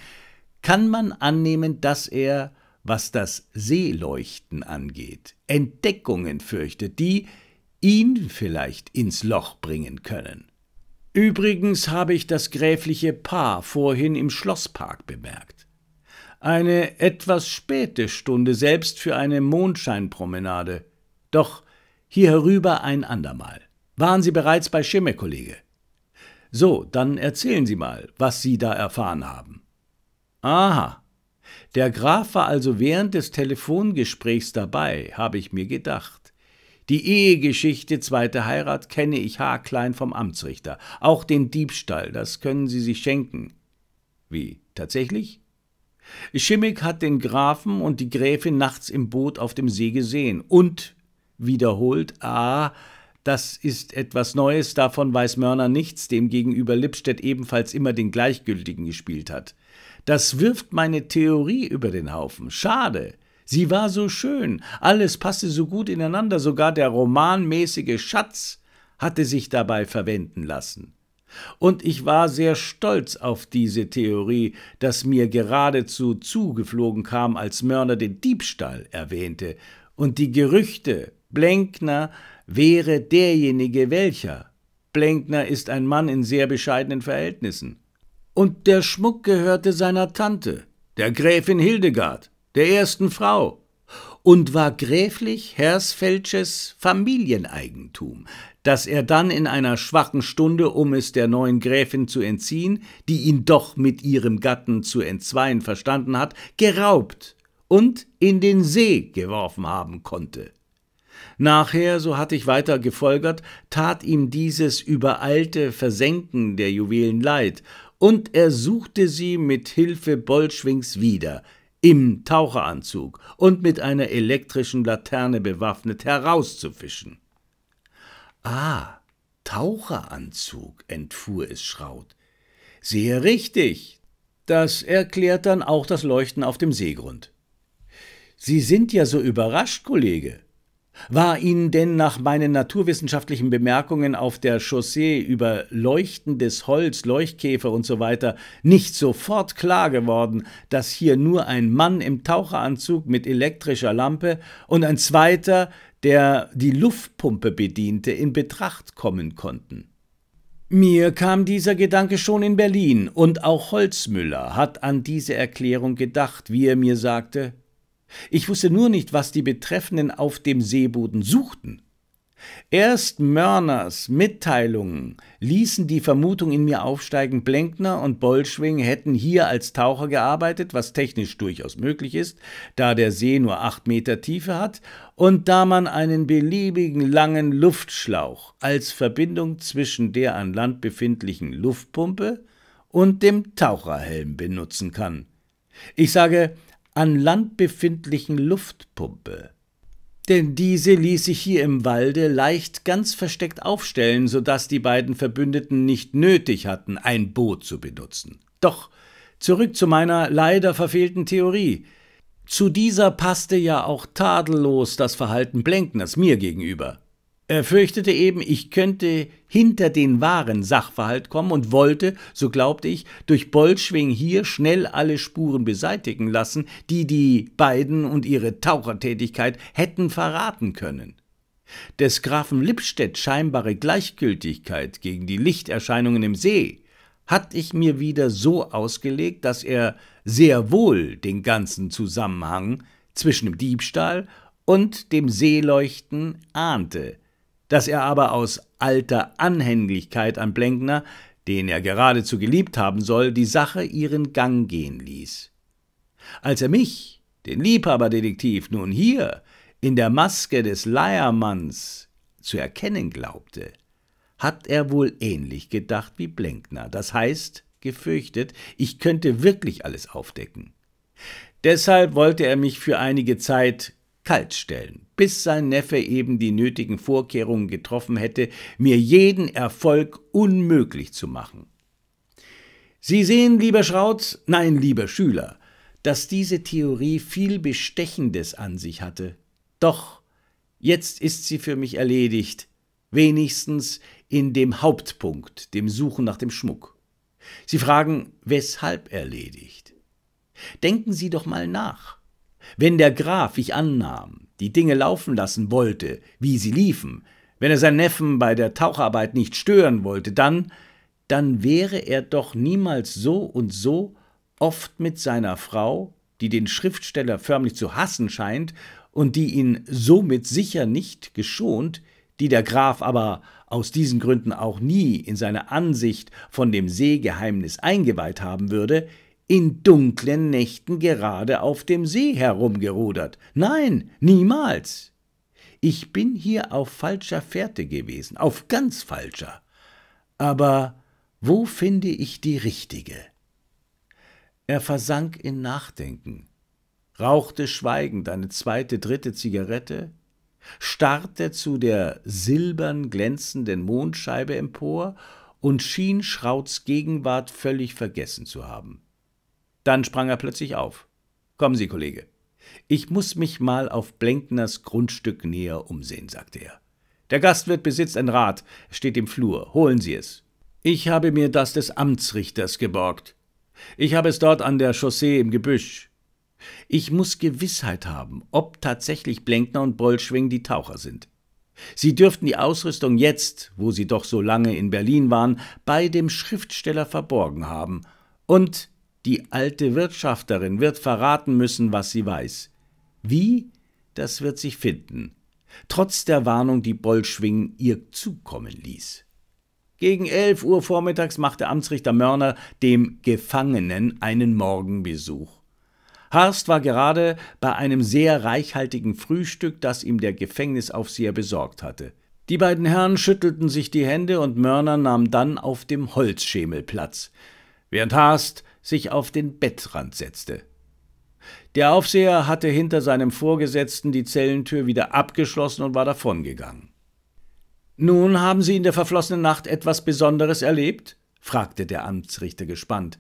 kann man annehmen, dass er, was das Seeleuchten angeht, Entdeckungen fürchtet, die ihn vielleicht ins Loch bringen können. Übrigens habe ich das gräfliche Paar vorhin im Schlosspark bemerkt. Eine etwas späte Stunde selbst für eine Mondscheinpromenade. Doch hier herüber ein andermal. Waren Sie bereits bei Schimme, Kollege? So, dann erzählen Sie mal, was Sie da erfahren haben. Aha. Der Graf war also während des Telefongesprächs dabei, habe ich mir gedacht. Die Ehegeschichte zweite Heirat kenne ich haarklein vom Amtsrichter. Auch den Diebstahl, das können Sie sich schenken. Wie, tatsächlich? Schimmig hat den Grafen und die Gräfin nachts im Boot auf dem See gesehen und wiederholt, ah, das ist etwas Neues, davon weiß Mörner nichts, demgegenüber Lippstedt ebenfalls immer den Gleichgültigen gespielt hat. Das wirft meine Theorie über den Haufen. Schade. Sie war so schön, alles passte so gut ineinander, sogar der romanmäßige Schatz hatte sich dabei verwenden lassen. Und ich war sehr stolz auf diese Theorie, dass mir geradezu zugeflogen kam, als Mörner den Diebstahl erwähnte, und die Gerüchte, Blenkner wäre derjenige welcher. Blenkner ist ein Mann in sehr bescheidenen Verhältnissen. Und der Schmuck gehörte seiner Tante, der Gräfin Hildegard, der ersten Frau, und war gräflich Hersfeldsches Familieneigentum, das er dann in einer schwachen Stunde, um es der neuen Gräfin zu entziehen, die ihn doch mit ihrem Gatten zu entzweien verstanden hat, geraubt und in den See geworfen haben konnte. Nachher, so hatte ich weiter gefolgert, tat ihm dieses übereilte Versenken der Juwelen leid und er suchte sie mit Hilfe Bolschwings wieder, im Taucheranzug und mit einer elektrischen Laterne bewaffnet, herauszufischen. Ah, Taucheranzug, entfuhr es Schraut. Sehr richtig. Das erklärt dann auch das Leuchten auf dem Seegrund. Sie sind ja so überrascht, Kollege. War Ihnen denn nach meinen naturwissenschaftlichen Bemerkungen auf der Chaussee über leuchtendes Holz, Leuchtkäfer und So weiter, nicht sofort klar geworden, dass hier nur ein Mann im Taucheranzug mit elektrischer Lampe und ein zweiter, der die Luftpumpe bediente, in Betracht kommen konnten? Mir kam dieser Gedanke schon in Berlin, und auch Holzmüller hat an diese Erklärung gedacht, wie er mir sagte, ich wusste nur nicht, was die Betreffenden auf dem Seeboden suchten. Erst Mörners Mitteilungen ließen die Vermutung in mir aufsteigen, Blenkner und Bolschwing hätten hier als Taucher gearbeitet, was technisch durchaus möglich ist, da der See nur acht Meter Tiefe hat und da man einen beliebigen langen Luftschlauch als Verbindung zwischen der an Land befindlichen Luftpumpe und dem Taucherhelm benutzen kann. Ich sage an Land befindlichen Luftpumpe. Denn diese ließ sich hier im Walde leicht ganz versteckt aufstellen, so dass die beiden Verbündeten nicht nötig hatten, ein Boot zu benutzen. Doch zurück zu meiner leider verfehlten Theorie. Zu dieser passte ja auch tadellos das Verhalten Blenkners mir gegenüber. Er fürchtete eben, ich könnte hinter den wahren Sachverhalt kommen und wollte, so glaubte ich, durch Bolschwing hier schnell alle Spuren beseitigen lassen, die die beiden und ihre Tauchertätigkeit hätten verraten können. Des Grafen Lippstedt scheinbare Gleichgültigkeit gegen die Lichterscheinungen im See hat ich mir wieder so ausgelegt, dass er sehr wohl den ganzen Zusammenhang zwischen dem Diebstahl und dem Seeleuchten ahnte, dass er aber aus alter Anhänglichkeit an Blenkner, den er geradezu geliebt haben soll, die Sache ihren Gang gehen ließ. Als er mich, den Liebhaberdetektiv, nun hier in der Maske des Leiermanns zu erkennen glaubte, hat er wohl ähnlich gedacht wie Blenkner, das heißt gefürchtet, ich könnte wirklich alles aufdecken. Deshalb wollte er mich für einige Zeit kaltstellen, bis sein Neffe eben die nötigen Vorkehrungen getroffen hätte, mir jeden Erfolg unmöglich zu machen. Sie sehen, lieber Schraut, nein, lieber Schüler, dass diese Theorie viel Bestechendes an sich hatte. Doch, jetzt ist sie für mich erledigt, wenigstens in dem Hauptpunkt, dem Suchen nach dem Schmuck. Sie fragen, weshalb erledigt? Denken Sie doch mal nach. Wenn der Graf, ich annahm, die Dinge laufen lassen wollte, wie sie liefen, wenn er seinen Neffen bei der Taucharbeit nicht stören wollte, dann, dann wäre er doch niemals so und so oft mit seiner Frau, die den Schriftsteller förmlich zu hassen scheint und die ihn somit sicher nicht geschont, die der Graf aber aus diesen Gründen auch nie in seine Ansicht von dem Seegeheimnis eingeweiht haben würde, in dunklen Nächten gerade auf dem See herumgerudert. Nein, niemals. Ich bin hier auf falscher Fährte gewesen, auf ganz falscher. Aber wo finde ich die richtige? Er versank in Nachdenken, rauchte schweigend eine zweite, dritte Zigarette, starrte zu der silbern glänzenden Mondscheibe empor und schien Schrauts Gegenwart völlig vergessen zu haben. Dann sprang er plötzlich auf. Kommen Sie, Kollege. Ich muss mich mal auf Blenkners Grundstück näher umsehen, sagte er. Der Gastwirt besitzt ein Rad, steht im Flur. Holen Sie es. Ich habe mir das des Amtsrichters geborgt. Ich habe es dort an der Chaussee im Gebüsch. Ich muss Gewissheit haben, ob tatsächlich Blenkner und Bolschwing die Taucher sind. Sie dürften die Ausrüstung jetzt, wo sie doch so lange in Berlin waren, bei dem Schriftsteller verborgen haben. Und die alte Wirtschafterin wird verraten müssen, was sie weiß. Wie? Das wird sich finden. Trotz der Warnung, die Bollschwing ihr zukommen ließ. Gegen elf Uhr vormittags machte Amtsrichter Mörner dem Gefangenen einen Morgenbesuch. Harst war gerade bei einem sehr reichhaltigen Frühstück, das ihm der Gefängnisaufseher besorgt hatte. Die beiden Herren schüttelten sich die Hände und Mörner nahm dann auf dem Holzschemel Platz, während Harst sich auf den Bettrand setzte. Der Aufseher hatte hinter seinem Vorgesetzten die Zellentür wieder abgeschlossen und war davongegangen. Nun haben Sie in der verflossenen Nacht etwas Besonderes erlebt? fragte der Amtsrichter gespannt.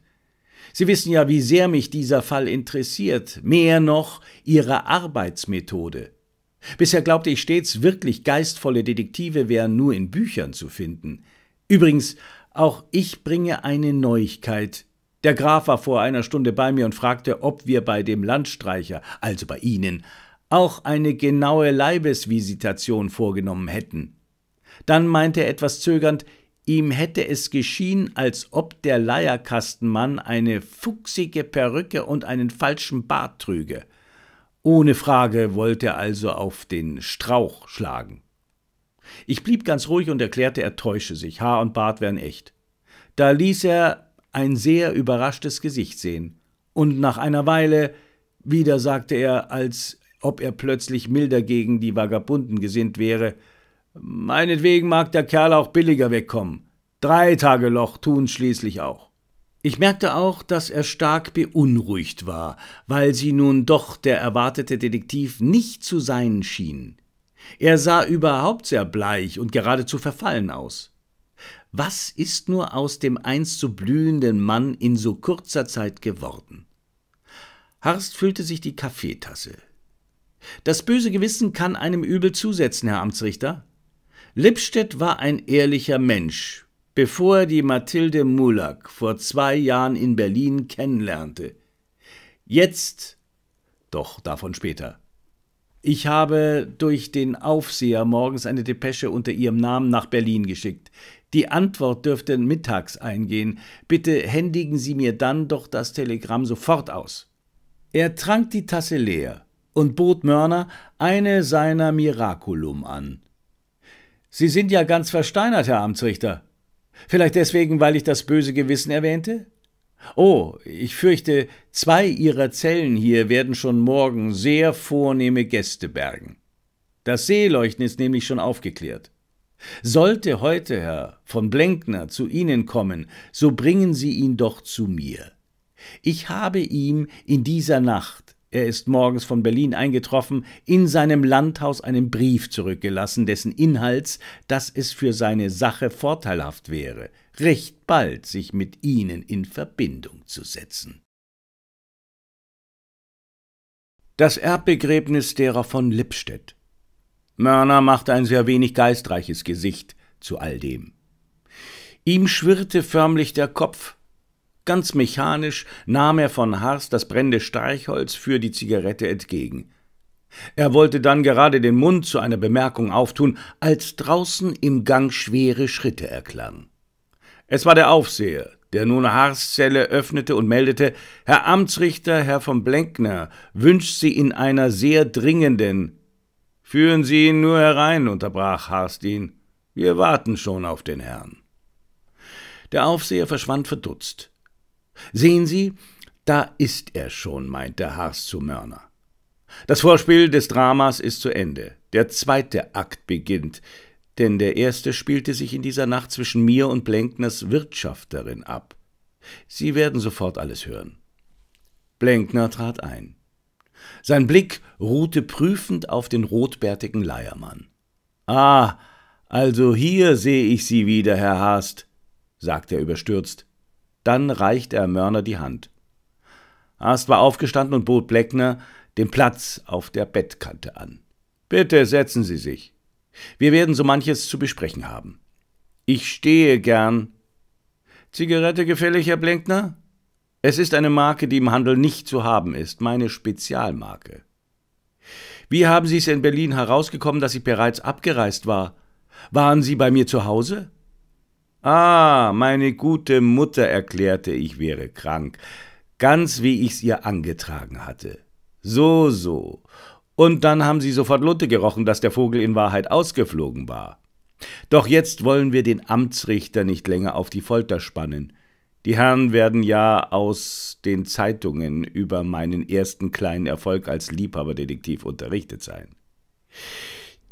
Sie wissen ja, wie sehr mich dieser Fall interessiert, mehr noch Ihre Arbeitsmethode. Bisher glaubte ich stets, wirklich geistvolle Detektive wären nur in Büchern zu finden. Übrigens, auch ich bringe eine Neuigkeit, der Graf war vor einer Stunde bei mir und fragte, ob wir bei dem Landstreicher, also bei Ihnen, auch eine genaue Leibesvisitation vorgenommen hätten. Dann meinte er etwas zögernd, ihm hätte es geschien, als ob der Leierkastenmann eine fuchsige Perücke und einen falschen Bart trüge. Ohne Frage wollte er also auf den Strauch schlagen. Ich blieb ganz ruhig und erklärte, er täusche sich, Haar und Bart wären echt. Da ließ er ein sehr überraschtes Gesicht sehen. Und nach einer Weile wieder sagte er, als ob er plötzlich milder gegen die Vagabunden gesinnt wäre, Meinetwegen mag der Kerl auch billiger wegkommen. Drei Tage Loch tun schließlich auch. Ich merkte auch, dass er stark beunruhigt war, weil sie nun doch der erwartete Detektiv nicht zu sein schien. Er sah überhaupt sehr bleich und geradezu verfallen aus. Was ist nur aus dem einst so blühenden Mann in so kurzer Zeit geworden? Harst füllte sich die Kaffeetasse. Das böse Gewissen kann einem übel zusetzen, Herr Amtsrichter. Lippstedt war ein ehrlicher Mensch, bevor er die Mathilde Mulak vor zwei Jahren in Berlin kennenlernte. Jetzt, doch davon später. Ich habe durch den Aufseher morgens eine Depesche unter ihrem Namen nach Berlin geschickt. Die Antwort dürfte mittags eingehen. Bitte händigen Sie mir dann doch das Telegramm sofort aus. Er trank die Tasse leer und bot Mörner eine seiner Miraculum an. Sie sind ja ganz versteinert, Herr Amtsrichter. Vielleicht deswegen, weil ich das böse Gewissen erwähnte? Oh, ich fürchte, zwei Ihrer Zellen hier werden schon morgen sehr vornehme Gäste bergen. Das Seeleuchten ist nämlich schon aufgeklärt. Sollte heute Herr von Blenkner zu Ihnen kommen, so bringen Sie ihn doch zu mir. Ich habe ihm in dieser Nacht, er ist morgens von Berlin eingetroffen, in seinem Landhaus einen Brief zurückgelassen, dessen Inhalts, dass es für seine Sache vorteilhaft wäre, recht bald sich mit Ihnen in Verbindung zu setzen. Das Erbbegräbnis derer von Lippstedt Mörner machte ein sehr wenig geistreiches Gesicht zu all dem. Ihm schwirrte förmlich der Kopf. Ganz mechanisch nahm er von Harst das brennende Streichholz für die Zigarette entgegen. Er wollte dann gerade den Mund zu einer Bemerkung auftun, als draußen im Gang schwere Schritte erklangen. Es war der Aufseher, der nun Harsts Zelle öffnete und meldete, Herr Amtsrichter, Herr von Blenkner wünscht Sie in einer sehr dringenden Führen Sie ihn nur herein, unterbrach Harst ihn. Wir warten schon auf den Herrn. Der Aufseher verschwand verdutzt. Sehen Sie, da ist er schon, meinte Harst zu Mörner. Das Vorspiel des Dramas ist zu Ende. Der zweite Akt beginnt, denn der erste spielte sich in dieser Nacht zwischen mir und Blenkners Wirtschafterin ab. Sie werden sofort alles hören. Blenkner trat ein. Sein Blick ruhte prüfend auf den rotbärtigen Leiermann. Ah, also hier sehe ich Sie wieder, Herr Haast, sagt er überstürzt. Dann reicht er Mörner die Hand. Haast war aufgestanden und bot Bleckner den Platz auf der Bettkante an. Bitte setzen Sie sich. Wir werden so manches zu besprechen haben. Ich stehe gern. Zigarette gefällig, Herr Bleckner? Es ist eine Marke, die im Handel nicht zu haben ist, meine Spezialmarke. Wie haben Sie es in Berlin herausgekommen, dass ich bereits abgereist war? Waren Sie bei mir zu Hause? Ah, meine gute Mutter erklärte, ich wäre krank, ganz wie ich's ihr angetragen hatte. So, so. Und dann haben sie sofort Lunte gerochen, dass der Vogel in Wahrheit ausgeflogen war. Doch jetzt wollen wir den Amtsrichter nicht länger auf die Folter spannen. Die Herren werden ja aus den Zeitungen über meinen ersten kleinen Erfolg als Liebhaberdetektiv unterrichtet sein.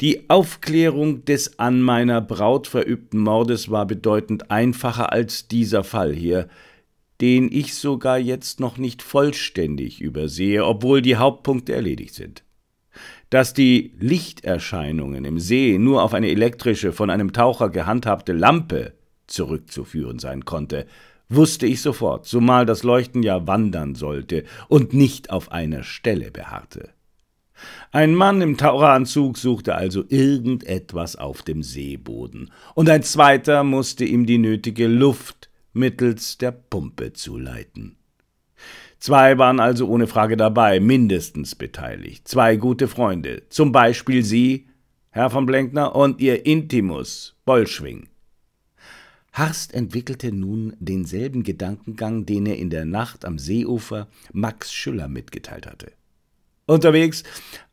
Die Aufklärung des an meiner Braut verübten Mordes war bedeutend einfacher als dieser Fall hier, den ich sogar jetzt noch nicht vollständig übersehe, obwohl die Hauptpunkte erledigt sind. Dass die Lichterscheinungen im See nur auf eine elektrische, von einem Taucher gehandhabte Lampe zurückzuführen sein konnte, wusste ich sofort, zumal das Leuchten ja wandern sollte und nicht auf einer Stelle beharrte. Ein Mann im Taucheranzug suchte also irgendetwas auf dem Seeboden, und ein zweiter musste ihm die nötige Luft mittels der Pumpe zuleiten. Zwei waren also ohne Frage dabei, mindestens beteiligt, zwei gute Freunde, zum Beispiel Sie, Herr von Blenkner, und Ihr Intimus, Bollschwing. Harst entwickelte nun denselben Gedankengang, den er in der Nacht am Seeufer Max Schüller mitgeteilt hatte. Unterwegs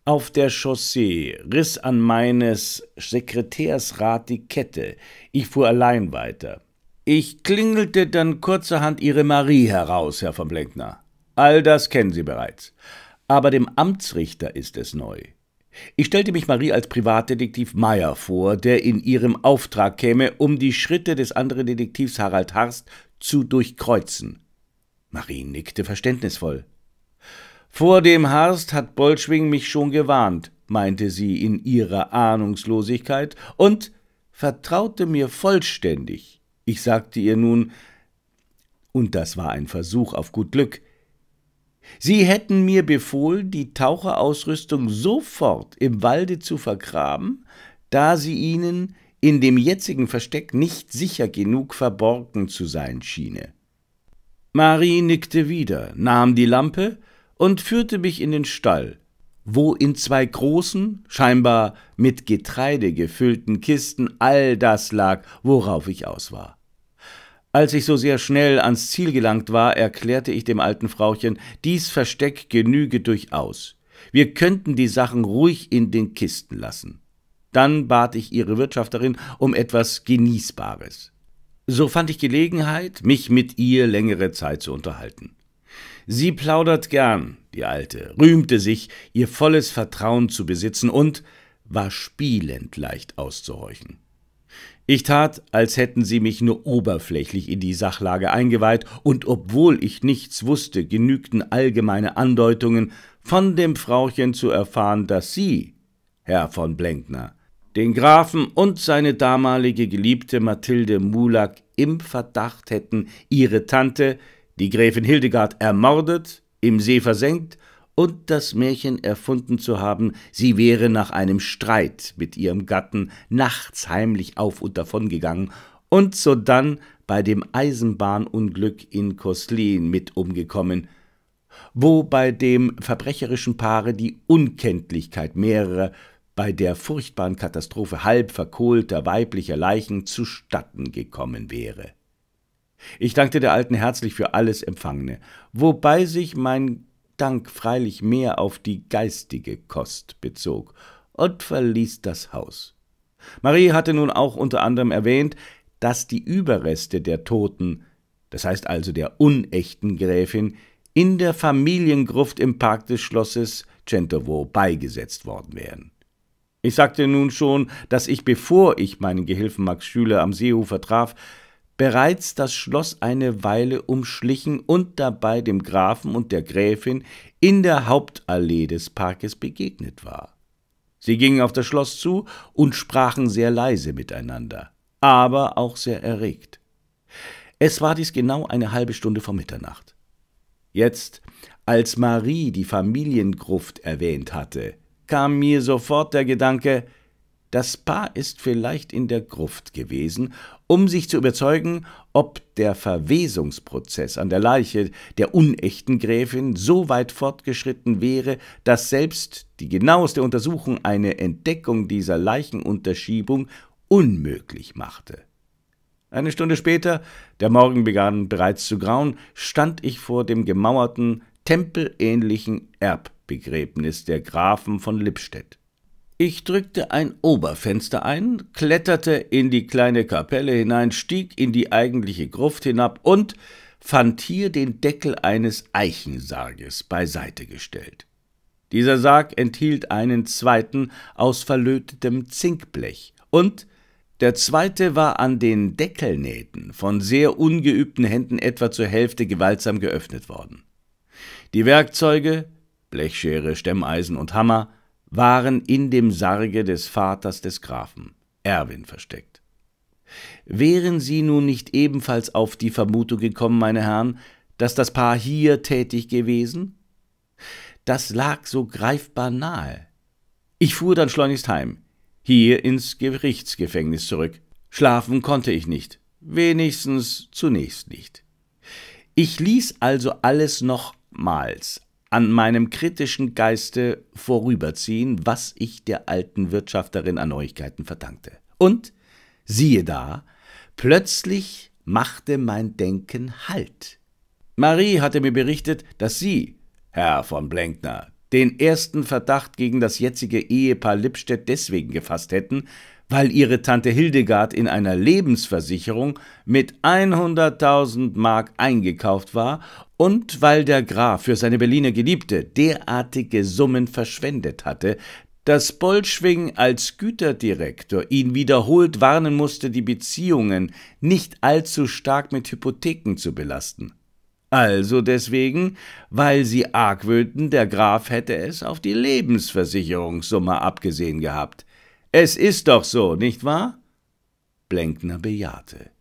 auf der Chaussee riss an meines Sekretärsrat die Kette. Ich fuhr allein weiter. Ich klingelte dann kurzerhand Ihre Marie heraus, Herr von Blenkner. All das kennen Sie bereits. Aber dem Amtsrichter ist es neu. Ich stellte mich Marie als Privatdetektiv Meyer vor, der in ihrem Auftrag käme, um die Schritte des anderen Detektivs Harald Harst zu durchkreuzen. Marie nickte verständnisvoll. Vor dem Harst hat Bolschwing mich schon gewarnt, meinte sie in ihrer Ahnungslosigkeit und vertraute mir vollständig. Ich sagte ihr nun, und das war ein Versuch auf gut Glück, Sie hätten mir befohlen, die Taucherausrüstung sofort im Walde zu vergraben, da sie ihnen in dem jetzigen Versteck nicht sicher genug verborgen zu sein schiene. Marie nickte wieder, nahm die Lampe und führte mich in den Stall, wo in zwei großen, scheinbar mit Getreide gefüllten Kisten all das lag, worauf ich aus war. Als ich so sehr schnell ans Ziel gelangt war, erklärte ich dem alten Frauchen, dies Versteck genüge durchaus. Wir könnten die Sachen ruhig in den Kisten lassen. Dann bat ich ihre Wirtschafterin um etwas Genießbares. So fand ich Gelegenheit, mich mit ihr längere Zeit zu unterhalten. Sie plaudert gern, die Alte, rühmte sich, ihr volles Vertrauen zu besitzen und war spielend leicht auszuhorchen. Ich tat, als hätten sie mich nur oberflächlich in die Sachlage eingeweiht, und obwohl ich nichts wusste, genügten allgemeine Andeutungen, von dem Frauchen zu erfahren, dass Sie, Herr von Blenkner, den Grafen und seine damalige Geliebte Mathilde Mulak im Verdacht hätten, ihre Tante, die Gräfin Hildegard, ermordet, im See versenkt und das Märchen erfunden zu haben, sie wäre nach einem Streit mit ihrem Gatten nachts heimlich auf und davon gegangen und sodann bei dem Eisenbahnunglück in Koslin mit umgekommen, wo bei dem verbrecherischen Paare die Unkenntlichkeit mehrerer bei der furchtbaren Katastrophe halb verkohlter weiblicher Leichen zustatten gekommen wäre. Ich dankte der Alten herzlich für alles Empfangene, wobei sich mein Dank freilich mehr auf die geistige Kost bezog, und verließ das Haus. Marie hatte nun auch unter anderem erwähnt, dass die Überreste der Toten, das heißt also der unechten Gräfin, in der Familiengruft im Park des Schlosses Centovo beigesetzt worden wären. Ich sagte nun schon, dass ich, bevor ich meinen Gehilfen Max Schüler am Seeufer traf, bereits das Schloss eine Weile umschlichen und dabei dem Grafen und der Gräfin in der Hauptallee des Parkes begegnet war. Sie gingen auf das Schloss zu und sprachen sehr leise miteinander, aber auch sehr erregt. Es war dies genau eine halbe Stunde vor Mitternacht. Jetzt, als Marie die Familiengruft erwähnt hatte, kam mir sofort der Gedanke, das Paar ist vielleicht in der Gruft gewesen, um sich zu überzeugen, ob der Verwesungsprozess an der Leiche der unechten Gräfin so weit fortgeschritten wäre, dass selbst die genaueste Untersuchung eine Entdeckung dieser Leichenunterschiebung unmöglich machte. Eine Stunde später, der Morgen begann bereits zu grauen, stand ich vor dem gemauerten, tempelähnlichen Erbbegräbnis der Grafen von Lippstedt. Ich drückte ein Oberfenster ein, kletterte in die kleine Kapelle hinein, stieg in die eigentliche Gruft hinab und fand hier den Deckel eines Eichensarges beiseite gestellt. Dieser Sarg enthielt einen zweiten aus verlötetem Zinkblech und der zweite war an den Deckelnähten von sehr ungeübten Händen etwa zur Hälfte gewaltsam geöffnet worden. Die Werkzeuge, Blechschere, Stemmeisen und Hammer, waren in dem Sarge des Vaters des Grafen, Erwin, versteckt. Wären Sie nun nicht ebenfalls auf die Vermutung gekommen, meine Herren, dass das Paar hier tätig gewesen? Das lag so greifbar nahe. Ich fuhr dann schleunigst heim, hier ins Gerichtsgefängnis zurück. Schlafen konnte ich nicht, wenigstens zunächst nicht. Ich ließ also alles nochmals an meinem kritischen Geiste vorüberziehen, was ich der alten Wirtschafterin an Neuigkeiten verdankte. Und siehe da, plötzlich machte mein Denken Halt. Marie hatte mir berichtet, dass Sie, Herr von Blenkner, den ersten Verdacht gegen das jetzige Ehepaar Lippstedt deswegen gefasst hätten, weil ihre Tante Hildegard in einer Lebensversicherung mit 100.000 Mark eingekauft war und weil der Graf für seine Berliner Geliebte derartige Summen verschwendet hatte, dass Bolschwing als Güterdirektor ihn wiederholt warnen musste, die Beziehungen nicht allzu stark mit Hypotheken zu belasten. Also deswegen, weil sie argwöhnten, der Graf hätte es auf die Lebensversicherungssumme abgesehen gehabt. Es ist doch so, nicht wahr? Blenkner bejahte.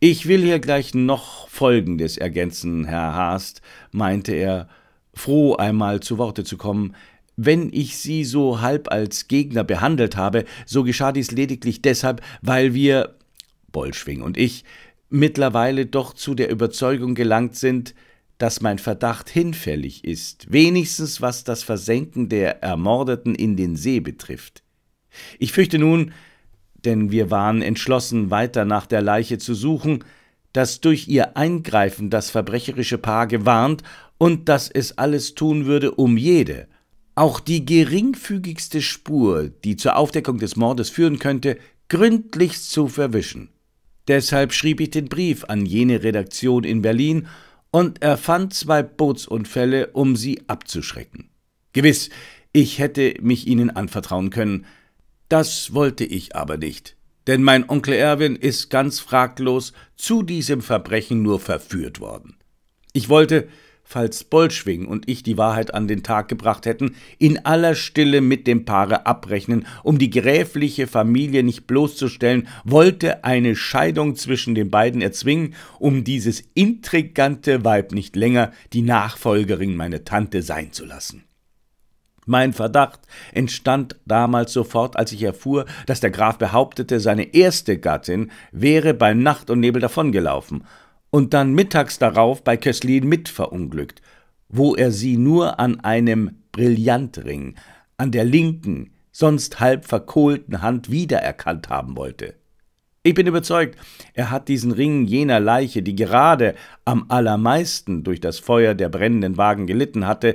Ich will hier gleich noch Folgendes ergänzen, Herr Haast, meinte er, froh einmal zu Worte zu kommen. Wenn ich Sie so halb als Gegner behandelt habe, so geschah dies lediglich deshalb, weil wir, Bollschwing und ich, mittlerweile doch zu der Überzeugung gelangt sind, dass mein Verdacht hinfällig ist, wenigstens was das Versenken der Ermordeten in den See betrifft. Ich fürchte nun, denn wir waren entschlossen, weiter nach der Leiche zu suchen, dass durch ihr Eingreifen das verbrecherische Paar gewarnt und dass es alles tun würde, um jede, auch die geringfügigste Spur, die zur Aufdeckung des Mordes führen könnte, gründlichst zu verwischen. Deshalb schrieb ich den Brief an jene Redaktion in Berlin und erfand zwei Bootsunfälle, um sie abzuschrecken. Gewiss, ich hätte mich ihnen anvertrauen können, das wollte ich aber nicht, denn mein Onkel Erwin ist ganz fraglos zu diesem Verbrechen nur verführt worden. Ich wollte, falls Bolschwing und ich die Wahrheit an den Tag gebracht hätten, in aller Stille mit dem Paare abrechnen, um die gräfliche Familie nicht bloßzustellen, wollte eine Scheidung zwischen den beiden erzwingen, um dieses intrigante Weib nicht länger die Nachfolgerin meiner Tante sein zu lassen. Mein Verdacht entstand damals sofort, als ich erfuhr, dass der Graf behauptete, seine erste Gattin wäre bei Nacht und Nebel davongelaufen und dann mittags darauf bei Kesslin mitverunglückt, wo er sie nur an einem Brillantring an der linken, sonst halb verkohlten Hand wiedererkannt haben wollte. Ich bin überzeugt, er hat diesen Ring jener Leiche, die gerade am allermeisten durch das Feuer der brennenden Wagen gelitten hatte,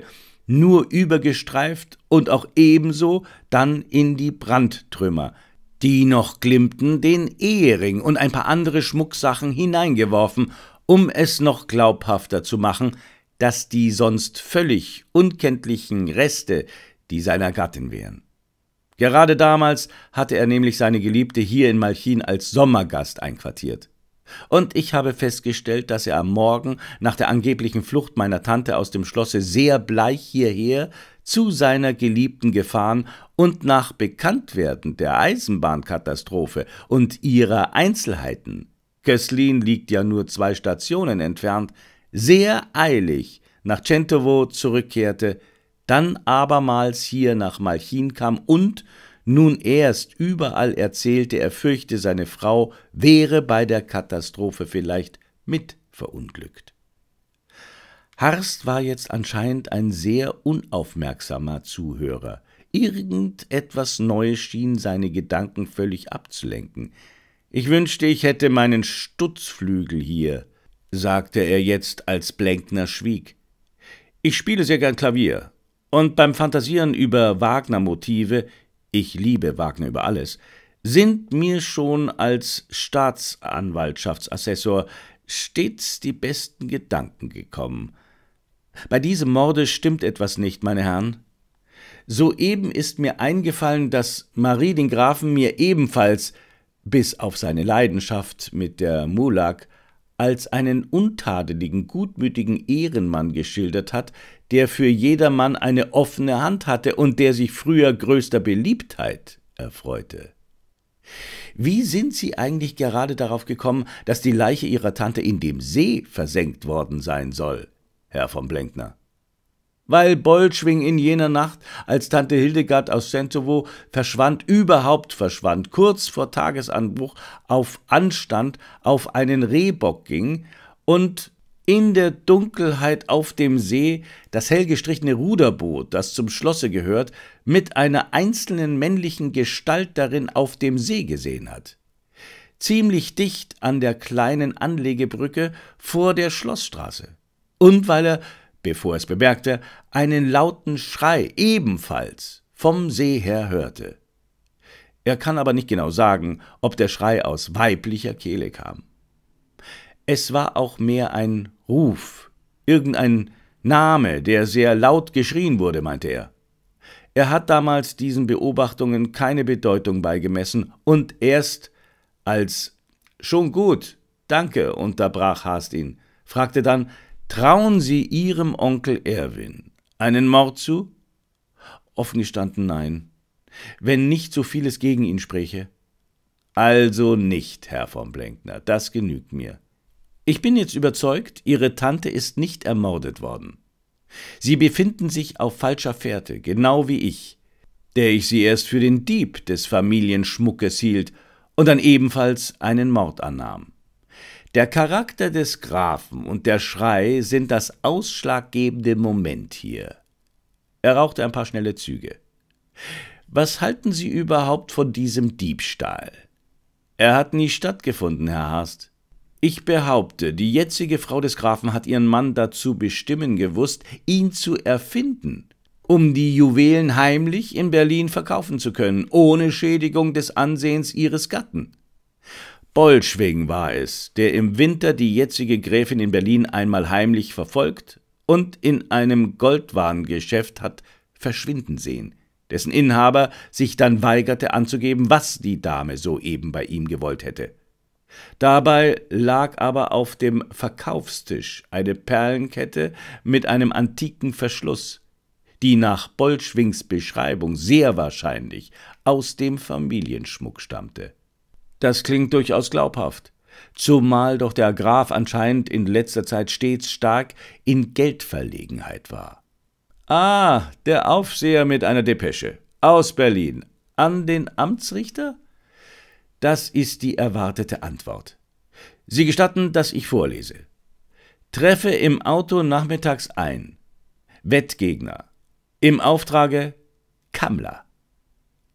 nur übergestreift und auch ebenso dann in die Brandtrümmer, die noch glimmten, den Ehering und ein paar andere Schmucksachen hineingeworfen, um es noch glaubhafter zu machen, dass die sonst völlig unkenntlichen Reste die seiner Gattin wären. Gerade damals hatte er nämlich seine Geliebte hier in Malchin als Sommergast einquartiert. Und ich habe festgestellt, dass er am Morgen nach der angeblichen Flucht meiner Tante aus dem Schlosse sehr bleich hierher zu seiner Geliebten gefahren und nach Bekanntwerden der Eisenbahnkatastrophe und ihrer Einzelheiten Kesslin liegt ja nur zwei Stationen entfernt, sehr eilig nach Centovo zurückkehrte, dann abermals hier nach Malchin kam und nun erst überall erzählte er, fürchte, seine Frau wäre bei der Katastrophe vielleicht mit verunglückt. Harst war jetzt anscheinend ein sehr unaufmerksamer Zuhörer. Irgendetwas Neues schien seine Gedanken völlig abzulenken. Ich wünschte, ich hätte meinen Stutzflügel hier, sagte er jetzt, als Blenkner schwieg. Ich spiele sehr gern Klavier, und beim Fantasieren über Wagner-Motive ich liebe Wagner über alles, sind mir schon als Staatsanwaltschaftsassessor stets die besten Gedanken gekommen. Bei diesem Morde stimmt etwas nicht, meine Herren. Soeben ist mir eingefallen, dass Marie den Grafen mir ebenfalls, bis auf seine Leidenschaft mit der Mulak, als einen untadeligen, gutmütigen Ehrenmann geschildert hat, der für jedermann eine offene Hand hatte und der sich früher größter Beliebtheit erfreute. Wie sind Sie eigentlich gerade darauf gekommen, dass die Leiche Ihrer Tante in dem See versenkt worden sein soll, Herr von Blenkner? weil Bolschwing in jener Nacht, als Tante Hildegard aus Sentowo verschwand, überhaupt verschwand, kurz vor Tagesanbruch auf Anstand auf einen Rehbock ging und in der Dunkelheit auf dem See das hellgestrichene Ruderboot, das zum Schlosse gehört, mit einer einzelnen männlichen Gestalt darin auf dem See gesehen hat. Ziemlich dicht an der kleinen Anlegebrücke vor der Schlossstraße. Und weil er bevor es bemerkte, einen lauten Schrei ebenfalls vom See her hörte. Er kann aber nicht genau sagen, ob der Schrei aus weiblicher Kehle kam. Es war auch mehr ein Ruf, irgendein Name, der sehr laut geschrien wurde, meinte er. Er hat damals diesen Beobachtungen keine Bedeutung beigemessen und erst als Schon gut, danke, unterbrach Haast ihn, fragte dann, Trauen Sie Ihrem Onkel Erwin einen Mord zu? Offen gestanden nein, wenn nicht so vieles gegen ihn spräche. Also nicht, Herr von Blenkner, das genügt mir. Ich bin jetzt überzeugt, Ihre Tante ist nicht ermordet worden. Sie befinden sich auf falscher Fährte, genau wie ich, der ich Sie erst für den Dieb des Familienschmuckes hielt und dann ebenfalls einen Mord annahm. Der Charakter des Grafen und der Schrei sind das ausschlaggebende Moment hier. Er rauchte ein paar schnelle Züge. Was halten Sie überhaupt von diesem Diebstahl? Er hat nie stattgefunden, Herr Haast. Ich behaupte, die jetzige Frau des Grafen hat ihren Mann dazu bestimmen gewusst, ihn zu erfinden, um die Juwelen heimlich in Berlin verkaufen zu können, ohne Schädigung des Ansehens ihres Gatten. Bolschwing war es, der im Winter die jetzige Gräfin in Berlin einmal heimlich verfolgt und in einem Goldwarengeschäft hat verschwinden sehen, dessen Inhaber sich dann weigerte anzugeben, was die Dame soeben bei ihm gewollt hätte. Dabei lag aber auf dem Verkaufstisch eine Perlenkette mit einem antiken Verschluss, die nach Bolschwings Beschreibung sehr wahrscheinlich aus dem Familienschmuck stammte. Das klingt durchaus glaubhaft. Zumal doch der Graf anscheinend in letzter Zeit stets stark in Geldverlegenheit war. Ah, der Aufseher mit einer Depesche. Aus Berlin. An den Amtsrichter? Das ist die erwartete Antwort. Sie gestatten, dass ich vorlese. Treffe im Auto nachmittags ein. Wettgegner. Im Auftrage Kammler.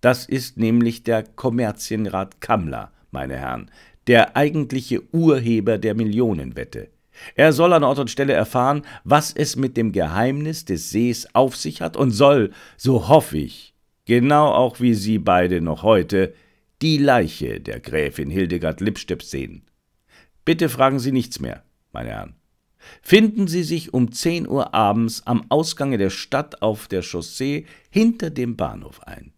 Das ist nämlich der Kommerzienrat Kammler, meine Herren, der eigentliche Urheber der Millionenwette. Er soll an Ort und Stelle erfahren, was es mit dem Geheimnis des Sees auf sich hat und soll, so hoffe ich, genau auch wie Sie beide noch heute, die Leiche der Gräfin Hildegard Lippstepp sehen. Bitte fragen Sie nichts mehr, meine Herren. Finden Sie sich um 10 Uhr abends am Ausgange der Stadt auf der Chaussee hinter dem Bahnhof ein.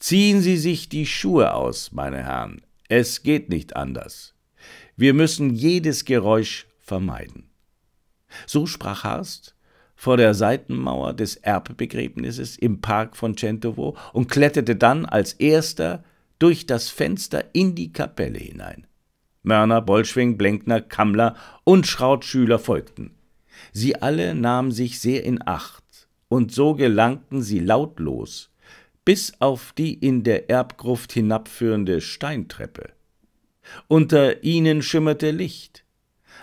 Ziehen Sie sich die Schuhe aus, meine Herren. Es geht nicht anders. Wir müssen jedes Geräusch vermeiden. So sprach Harst vor der Seitenmauer des Erbbegräbnisses im Park von Centovo und kletterte dann als erster durch das Fenster in die Kapelle hinein. Mörner, Bolschwing, Blenkner, Kammler und Schrautschüler folgten. Sie alle nahmen sich sehr in Acht, und so gelangten sie lautlos bis auf die in der Erbgruft hinabführende Steintreppe. Unter ihnen schimmerte Licht.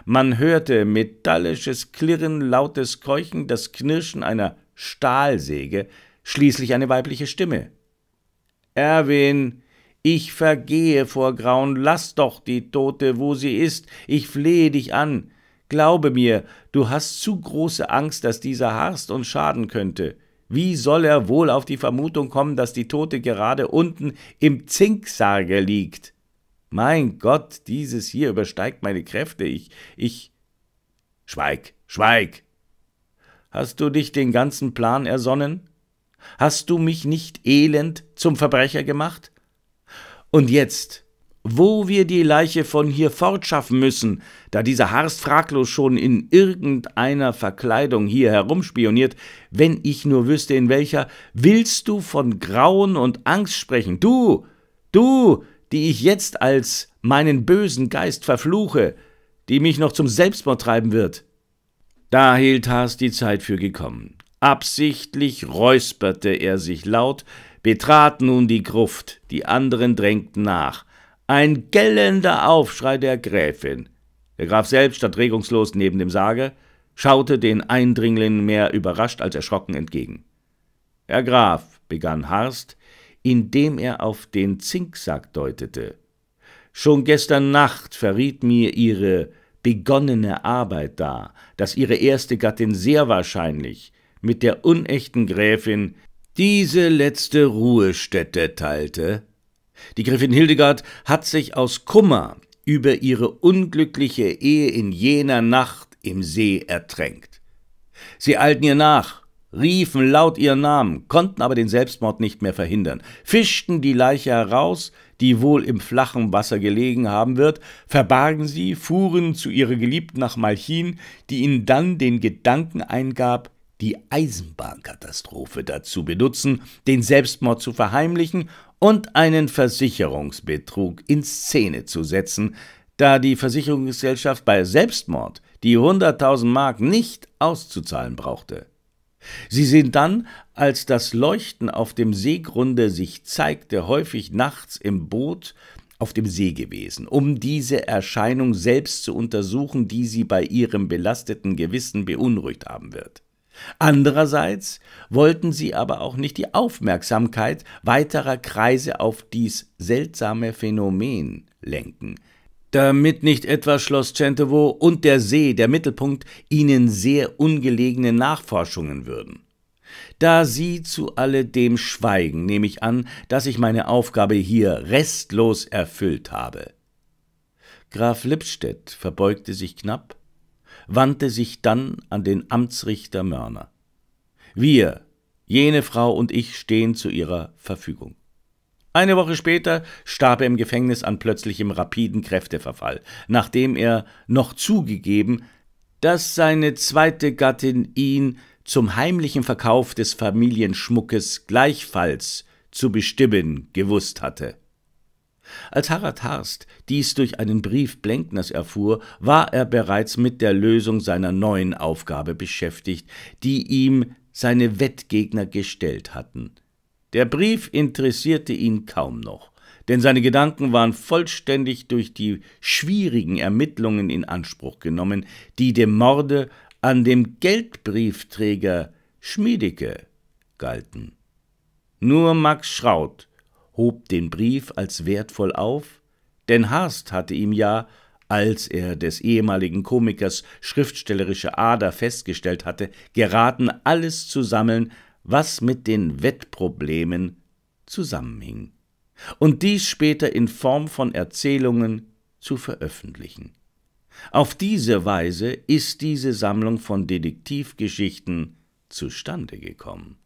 Man hörte metallisches Klirren, lautes Keuchen, das Knirschen einer Stahlsäge, schließlich eine weibliche Stimme. Erwin, ich vergehe vor Grauen, lass doch die Tote, wo sie ist, ich flehe dich an. Glaube mir, du hast zu große Angst, dass dieser harst und schaden könnte. Wie soll er wohl auf die Vermutung kommen, dass die Tote gerade unten im Zinksarge liegt? Mein Gott, dieses hier übersteigt meine Kräfte. Ich, ich. Schweig, schweig! Hast du dich den ganzen Plan ersonnen? Hast du mich nicht elend zum Verbrecher gemacht? Und jetzt wo wir die Leiche von hier fortschaffen müssen, da dieser Harst fraglos schon in irgendeiner Verkleidung hier herumspioniert, wenn ich nur wüsste, in welcher, willst du von Grauen und Angst sprechen? Du, du, die ich jetzt als meinen bösen Geist verfluche, die mich noch zum Selbstmord treiben wird. Da hielt Harst die Zeit für gekommen. Absichtlich räusperte er sich laut, betrat nun die Gruft, die anderen drängten nach. Ein gellender Aufschrei der Gräfin. Der Graf selbst stand regungslos neben dem Sarge, schaute den Eindringlingen mehr überrascht als erschrocken entgegen. Herr Graf, begann Harst, indem er auf den Zinksack deutete. Schon gestern Nacht verriet mir Ihre begonnene Arbeit da, dass Ihre erste Gattin sehr wahrscheinlich mit der unechten Gräfin diese letzte Ruhestätte teilte die Gräfin Hildegard hat sich aus Kummer über ihre unglückliche Ehe in jener Nacht im See ertränkt. Sie eilten ihr nach, riefen laut ihren Namen, konnten aber den Selbstmord nicht mehr verhindern, fischten die Leiche heraus, die wohl im flachen Wasser gelegen haben wird, verbargen sie, fuhren zu ihrer Geliebten nach Malchin, die ihnen dann den Gedanken eingab, die Eisenbahnkatastrophe dazu benutzen, den Selbstmord zu verheimlichen und einen Versicherungsbetrug in Szene zu setzen, da die Versicherungsgesellschaft bei Selbstmord die 100.000 Mark nicht auszuzahlen brauchte. Sie sind dann, als das Leuchten auf dem Seegrunde sich zeigte, häufig nachts im Boot auf dem See gewesen, um diese Erscheinung selbst zu untersuchen, die sie bei ihrem belasteten Gewissen beunruhigt haben wird. Andererseits wollten sie aber auch nicht die Aufmerksamkeit weiterer Kreise auf dies seltsame Phänomen lenken, damit nicht etwa Schloss Centevo und der See, der Mittelpunkt, ihnen sehr ungelegene Nachforschungen würden. Da Sie zu alledem schweigen, nehme ich an, dass ich meine Aufgabe hier restlos erfüllt habe. Graf Lippstedt verbeugte sich knapp wandte sich dann an den Amtsrichter Mörner. Wir, jene Frau und ich stehen zu ihrer Verfügung. Eine Woche später starb er im Gefängnis an plötzlichem rapiden Kräfteverfall, nachdem er noch zugegeben, dass seine zweite Gattin ihn zum heimlichen Verkauf des Familienschmuckes gleichfalls zu bestimmen gewusst hatte. Als Harald Harst dies durch einen Brief Blenkners erfuhr, war er bereits mit der Lösung seiner neuen Aufgabe beschäftigt, die ihm seine Wettgegner gestellt hatten. Der Brief interessierte ihn kaum noch, denn seine Gedanken waren vollständig durch die schwierigen Ermittlungen in Anspruch genommen, die dem Morde an dem Geldbriefträger Schmiedeke galten. Nur Max Schraut hob den Brief als wertvoll auf, denn Harst hatte ihm ja, als er des ehemaligen Komikers schriftstellerische Ader festgestellt hatte, geraten, alles zu sammeln, was mit den Wettproblemen zusammenhing, und dies später in Form von Erzählungen zu veröffentlichen. Auf diese Weise ist diese Sammlung von Detektivgeschichten zustande gekommen.